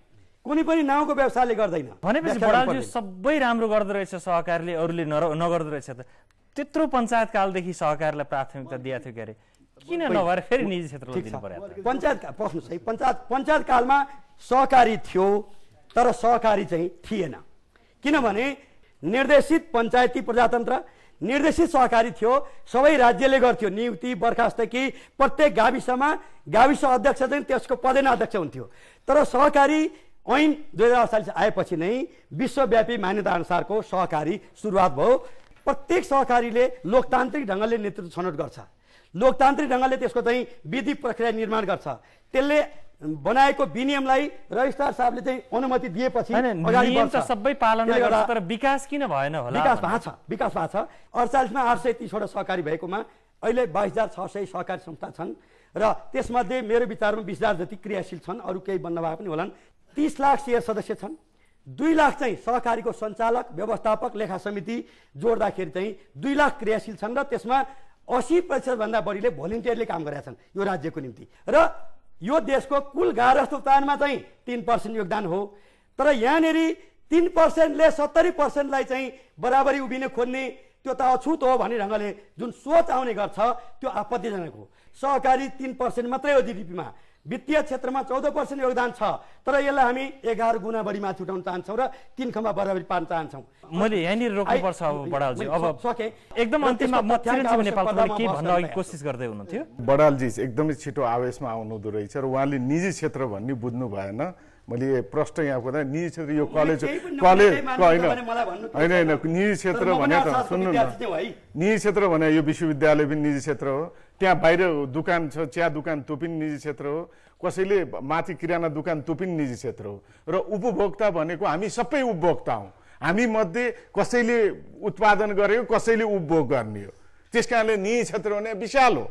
कुनै पनि नाउँको व्यवसायले गर्दैन भनेपछि सबै राम्रो गर्दो रहेछ सहकारीले अरूले नगर्दो रहेछ त त्यत्रो पञ्चायतकालदेखि सहकारीलाई प्राथमिकता दिएको थियो के अरे किन नभएर फेरि निजी क्षेत्र पञ्चायत पस्नुहोस् है पञ्चायत कालमा सहकारी थियो तर सहकारी चाहिँ थिएन किनभने निर्देशित पञ्चायती प्रजातन्त्र निर्देशित सहकारी थियो सबै राज्यले गर्थ्यो नियुक्ति बर्खास्त कि प्रत्येक गाविसमा गाविस अध्यक्ष चाहिँ त्यसको अध्यक्ष हुन्थ्यो तर सहकारी ऐन दुई हजार अडचालिस आएपछि नै विश्वव्यापी मान्यताअनुसारको सहकारी सुरुवात भयो प्रत्येक सहकारीले लोकतान्त्रिक ढङ्गले नेतृत्व छनौट गर्छ लोकतान्त्रिक ढङ्गले त्यसको चाहिँ विधि प्रक्रिया निर्माण गर्छ त्यसले बनाएको विनियमलाई रजिस्ट्रार साहबले चाहिँ अनुमति दिएपछि सबै पालन गर्छ तर विकास किन भएन होला विकास भएको छ विकास भएको छ अडचालिसमा आठ सय तिसवटा सहकारी भएकोमा अहिले बाइस हजार छ सय सहकारी संस्था छन् र त्यसमध्ये मेरो विचारमा बिस हजार जति क्रियाशील छन् अरू केही बन्न भए पनि होलान् तिस लाख सेयर सदस्य छन् दुई लाख चाहिँ सहकारीको सञ्चालक व्यवस्थापक लेखा समिति जोड्दाखेरि चाहिँ दुई लाख क्रियाशील छन् र त्यसमा असी प्रतिशतभन्दा बढीले भोलिन्टियरले काम गरेका छन् यो राज्यको निम्ति र यो देशको कुल गाह्रो उत्पादनमा चाहिँ तिन पर्सेन्ट योगदान हो तर यहाँनिर तिन पर्सेन्टले सत्तरी पर्सेन्टलाई चाहिँ बराबरी उभिने खोज्ने त्यो त अछुत हो भन्ने ढङ्गले जुन सोच आउने गर्छ त्यो आपत्तिजनक हो सहकारी तिन पर्सेन्ट मात्रै हो जिडिपीमा वित्तीय क्षेत्रमा चौध पर्सेन्ट योगदान छ तर यसलाई हामी एघार गुणा बढी माथि उठाउन चाहन्छौँ र खम्बा बराबरी पार्न चाहन्छौँ मैले यहाँनिर रोक्नुपर्छ अब अब सके एकदम अन्तिममा म के भन्न अघि कोसिस गर्दै हुनुहुन्थ्यो बडालजी एकदमै छिटो आवेशमा आउनुहुँदो रहेछ र उहाँले निजी क्षेत्र भन्ने बुझ्नु भएन मैले प्रश्न यहाँको खोज्दा निजी क्षेत्र यो कलेज कलेज होइन होइन होइन निजी क्षेत्र भने त सुन्नु न निजी क्षेत्र भने यो विश्वविद्यालय पनि निजी क्षेत्र हो त्यहाँ बाहिर दोकान छ चिया दुकान त्यो पनि निजी क्षेत्र हो कसैले माथि किराना दोकान त्यो पनि निजी क्षेत्र हो र उपभोक्ता भनेको हामी सबै उपभोक्ता हौँ मध्ये कसैले उत्पादन गर्यो कसैले उपभोग गर्ने हो त्यस कारणले निजी क्षेत्र भने विशाल हो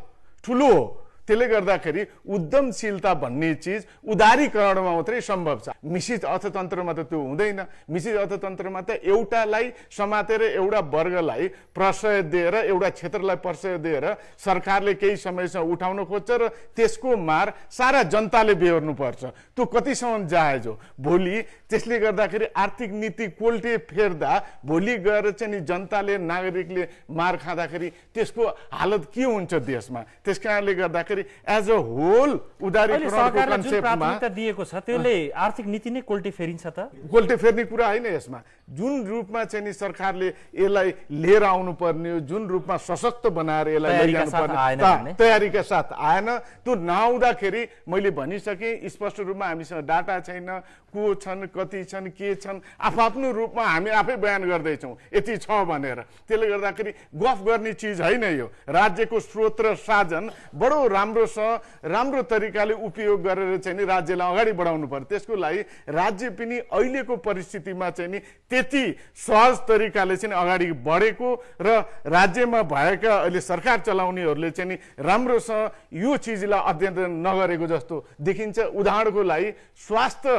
ठुलो हो त्यसले गर्दाखेरि उद्यमशीलता भन्ने चिज उदारीकरणमा मात्रै सम्भव छ मिश्रित अर्थतन्त्रमा त त्यो हुँदैन मिश्रित अर्थतन्त्रमा त एउटालाई समातेर एउटा वर्गलाई प्रशय दिएर एउटा क्षेत्रलाई प्रशय दिएर सरकारले केही समयसम्म उठाउन खोज्छ र त्यसको मार सारा जनताले बेहोर्नु पर्छ त्यो कतिसम्म जायज हो भोलि त्यसले गर्दाखेरि आर्थिक नीति कोल्टे फेर्दा भोलि गएर चाहिँ नि जनताले नागरिकले मार खाँदाखेरि त्यसको हालत के हुन्छ देशमा त्यस कारणले गर्दाखेरि गरी एज अ होल प्राथमिकता दिएको छ त्यसले आर्थिक नीति नै कोल्टे फेरिन्छ त कोल्टे फेर्ने कुरा होइन यसमा जुन रूपमा चाहिँ नि सरकारले यसलाई लिएर आउनुपर्ने हो जुन रूपमा सशक्त बनाएर यसलाई लैजानुपर्ने तयारीका साथ आएन त्यो नआउँदाखेरि मैले भनिसकेँ स्पष्ट रूपमा हामीसँग डाटा छैन को छन् कति छन् के छन् आफआफ्नो रूपमा हामी आफै बयान गर्दैछौँ यति छ भनेर त्यसले गर्दाखेरि गफ गर्ने चिज होइन यो राज्यको स्रोत र साधन बडो राम्रोसँग राम्रो तरिकाले उपयोग गरेर चाहिँ नि राज्यलाई अगाडि बढाउनु पर्यो त्यसको लागि राज्य पनि अहिलेको परिस्थितिमा चाहिँ नि यति सहज तरिकाले चाहिँ अगाडि बढेको र राज्यमा भएका अहिले सरकार चलाउनेहरूले चाहिँ नि राम्रोसँग यो चिजलाई अध्ययन नगरेको जस्तो देखिन्छ उदाहरणको लागि स्वास्थ्य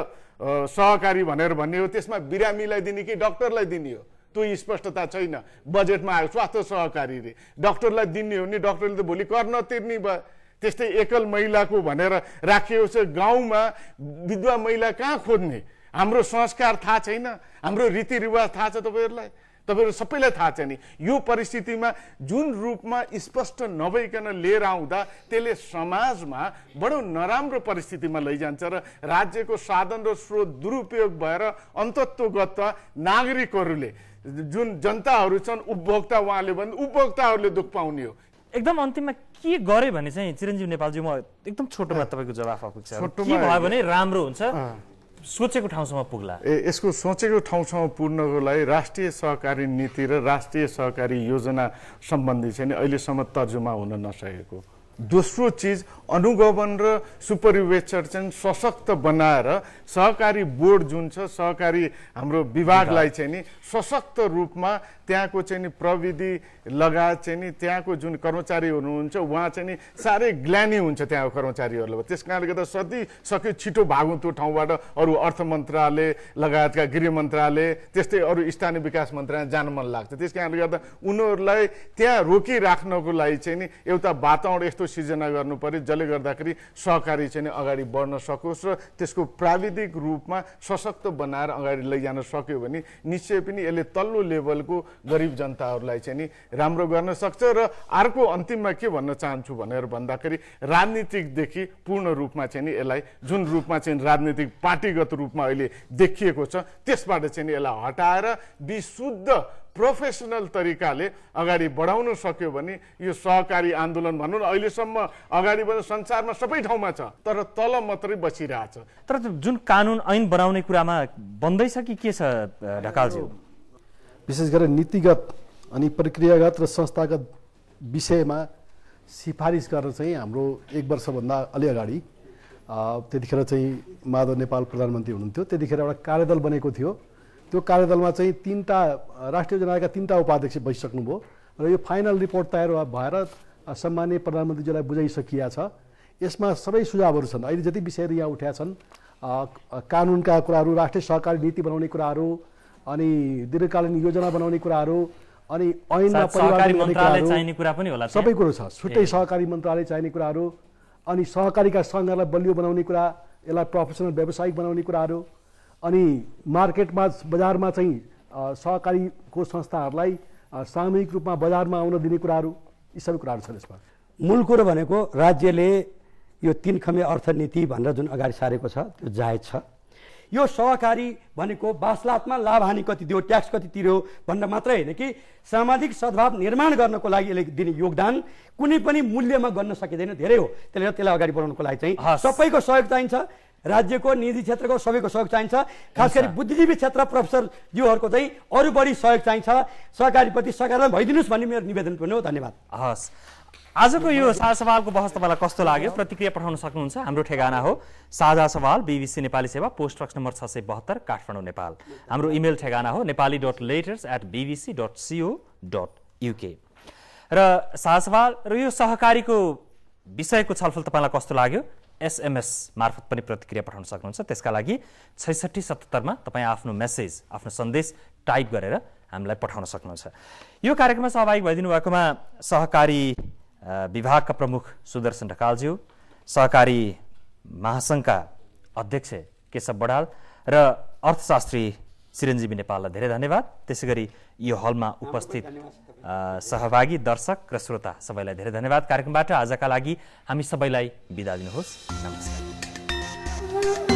सहकारी भनेर भन्ने हो त्यसमा बिरामीलाई दिने कि डक्टरलाई दिने हो त्यो स्पष्टता छैन बजेटमा आयो स्वास्थ्य सहकारीले रे डक्टरलाई दिने हो भने डक्टरले त भोलि कर नतिर्ने भयो त्यस्तै एकल महिलाको भनेर राखिएको छ गाउँमा विधवा महिला कहाँ खोज्ने हाम्रो संस्कार थाहा छैन हाम्रो रीतिरिवाज थाहा छ तपाईँहरूलाई तपाईँहरू सबैलाई थाहा छ नि यो परिस्थितिमा जुन रूपमा स्पष्ट नभइकन लिएर आउँदा त्यसले समाजमा बडो नराम्रो परिस्थितिमा लैजान्छ र राज्यको साधन र स्रोत दुरुपयोग भएर अन्तत्वगत नागरिकहरूले जुन जनताहरू छन् उपभोक्ता उहाँले भन्नु उपभोक्ताहरूले दुःख पाउने हो एकदम अन्तिममा के गरे भने चाहिँ चिरञ्जीव नेपालज्यू म एकदम छोटोमा तपाईँको जवाफ अपेक्षा के भयो भने राम्रो हुन्छ सोचेको ठाउँसम्म पुग्ला ए यसको सोचेको ठाउँसम्म पुग्नको लागि राष्ट्रिय सहकारी नीति र राष्ट्रिय सहकारी योजना सम्बन्धी चाहिँ अहिलेसम्म तर्जुमा हुन नसकेको दोस्रो चिज अनुगमन र चाहिँ सशक्त बनाएर सहकारी बोर्ड जुन छ सहकारी हाम्रो विभागलाई चाहिँ नि सशक्त रूपमा त्यहाँको चाहिँ नि प्रविधि लगायत चाहिँ नि त्यहाँको जुन कर्मचारी हुनुहुन्छ उहाँ चाहिँ नि साह्रै ग्लानी हुन्छ त्यहाँको कर्मचारीहरूलाई त्यस कारणले गर्दा सधैँ सक्यो छिटो भागौँ त्यो ठाउँबाट अरू अर्थ मन्त्रालय लगायतका गृह मन्त्रालय त्यस्तै अरू स्थानीय विकास मन्त्रालय जान मन लाग्छ त्यस कारणले गर्दा उनीहरूलाई त्यहाँ रोकिराख्नको लागि चाहिँ नि एउटा वातावरण यस्तो सिर्जना गर्नु पऱ्यो त्यसले गर्दाखेरि सहकारी चाहिँ अगाडि बढ्न सकोस् र त्यसको प्राविधिक रूपमा सशक्त बनाएर अगाडि लैजान सक्यो भने निश्चय पनि यसले तल्लो लेभलको गरिब जनताहरूलाई चाहिँ नि राम्रो गर्न सक्छ र अर्को अन्तिममा के भन्न चाहन्छु भनेर भन्दाखेरि राजनीतिकदेखि पूर्ण रूपमा चाहिँ नि यसलाई जुन रूपमा चाहिँ राजनीतिक पार्टीगत रूपमा अहिले देखिएको छ त्यसबाट चाहिँ यसलाई हटाएर विशुद्ध प्रोफेसनल तरिकाले अगाडि बढाउन सक्यो भने यो सहकारी आन्दोलन भनौँ न अहिलेसम्म अगाडि बढ्नु संसारमा सबै ठाउँमा छ तर तल मात्रै बसिरहेछ तर जुन कानुन ऐन बनाउने कुरामा बन्दैछ कि के छ ढकालज्यू विशेष गरेर नीतिगत अनि प्रक्रियागत र संस्थागत विषयमा सिफारिस गर्न चाहिँ हाम्रो एक वर्षभन्दा अलि अगाडि त्यतिखेर चाहिँ माधव नेपाल प्रधानमन्त्री हुनुहुन्थ्यो त्यतिखेर एउटा कार्यदल बनेको थियो त्यो कार्यदलमा चाहिँ तिनवटा राष्ट्रिय जनताका तिनवटा उपाध्यक्ष बसिसक्नुभयो र यो फाइनल रिपोर्ट तयार भएर सम्मान्य प्रधानमन्त्रीज्यूलाई बुझाइसकिया छ यसमा सबै सुझावहरू छन् अहिले जति विषयहरू यहाँ उठ्या छन् कानुनका कुराहरू राष्ट्रिय सहकारी नीति बनाउने कुराहरू अनि दीर्घकालीन योजना बनाउने कुराहरू अनि ऐनमा चाहिने कुरा पनि होला सबै कुरो छ छुट्टै सहकारी मन्त्रालय चाहिने कुराहरू अनि सहकारीका सङ्घहरूलाई बलियो बनाउने कुरा यसलाई प्रोफेसनल व्यावसायिक बनाउने कुराहरू अनि मार्केटमा बजारमा चाहिँ सहकारीको संस्थाहरूलाई सामूहिक रूपमा बजारमा आउन दिने कुराहरू यी सबै कुराहरू छन् यसमा मूल कुरो भनेको राज्यले यो तिन खमे अर्थनीति भनेर जुन अगाडि सारेको छ त्यो जायज छ यो सहकारी भनेको बासलातमा लाभ हानि कति दियो ट्याक्स कति तिर्यो भनेर मात्रै होइन कि सामाजिक सद्भाव निर्माण गर्नको लागि यसले दिने योगदान कुनै पनि मूल्यमा गर्न सकिँदैन धेरै हो त्यसले त्यसलाई अगाडि बढाउनको लागि चाहिँ सबैको सहयोग चाहिन्छ राज्यको निजी क्षेत्रको सबैको सहयोग चाहिन्छ खास गरी बुद्धिजीवी क्षेत्र प्रोफेसर प्रोफेसरज्यूहरूको चाहिँ अरू बढी सहयोग चाहिन्छ सहकारीप्रति सकारात्मक भइदिनुहोस् भन्ने मेरो निवेदन पनि हो धन्यवाद हस् आजको यो साझा सवालको बहस तपाईँलाई कस्तो लाग्यो प्रतिक्रिया पठाउन सक्नुहुन्छ हाम्रो ठेगाना हो साझा सवाल बिबिसी नेपाली सेवा पोस्ट बक्स नम्बर छ सय बहत्तर काठमाडौँ नेपाल हाम्रो इमेल ठेगाना हो Nepali dot letters at BBC dot co dot UK र साझा सवाल र यो सहकारीको विषयको छलफल तपाईँलाई कस्तो लाग्यो एसएमएस मार्फत पनि प्रतिक्रिया पठाउन सक्नुहुन्छ त्यसका लागि छैसठी सतहत्तरमा तपाईँ आफ्नो मेसेज आफ्नो सन्देश टाइप गरेर हामीलाई पठाउन सक्नुहुन्छ यो कार्यक्रममा सहभागी भइदिनु भएकोमा सहकारी विभागका प्रमुख सुदर्शन ढकालज्यू सहकारी महासङ्घका अध्यक्ष केशव बडाल र अर्थशास्त्री चिरञ्जीवी नेपाललाई धेरै धन्यवाद त्यसै गरी यो हलमा उपस्थित सहभागी दर्शक र श्रोता सबैलाई धेरै धन्यवाद कार्यक्रमबाट आजका लागि हामी सबैलाई बिदा दिनुहोस् नमस्कार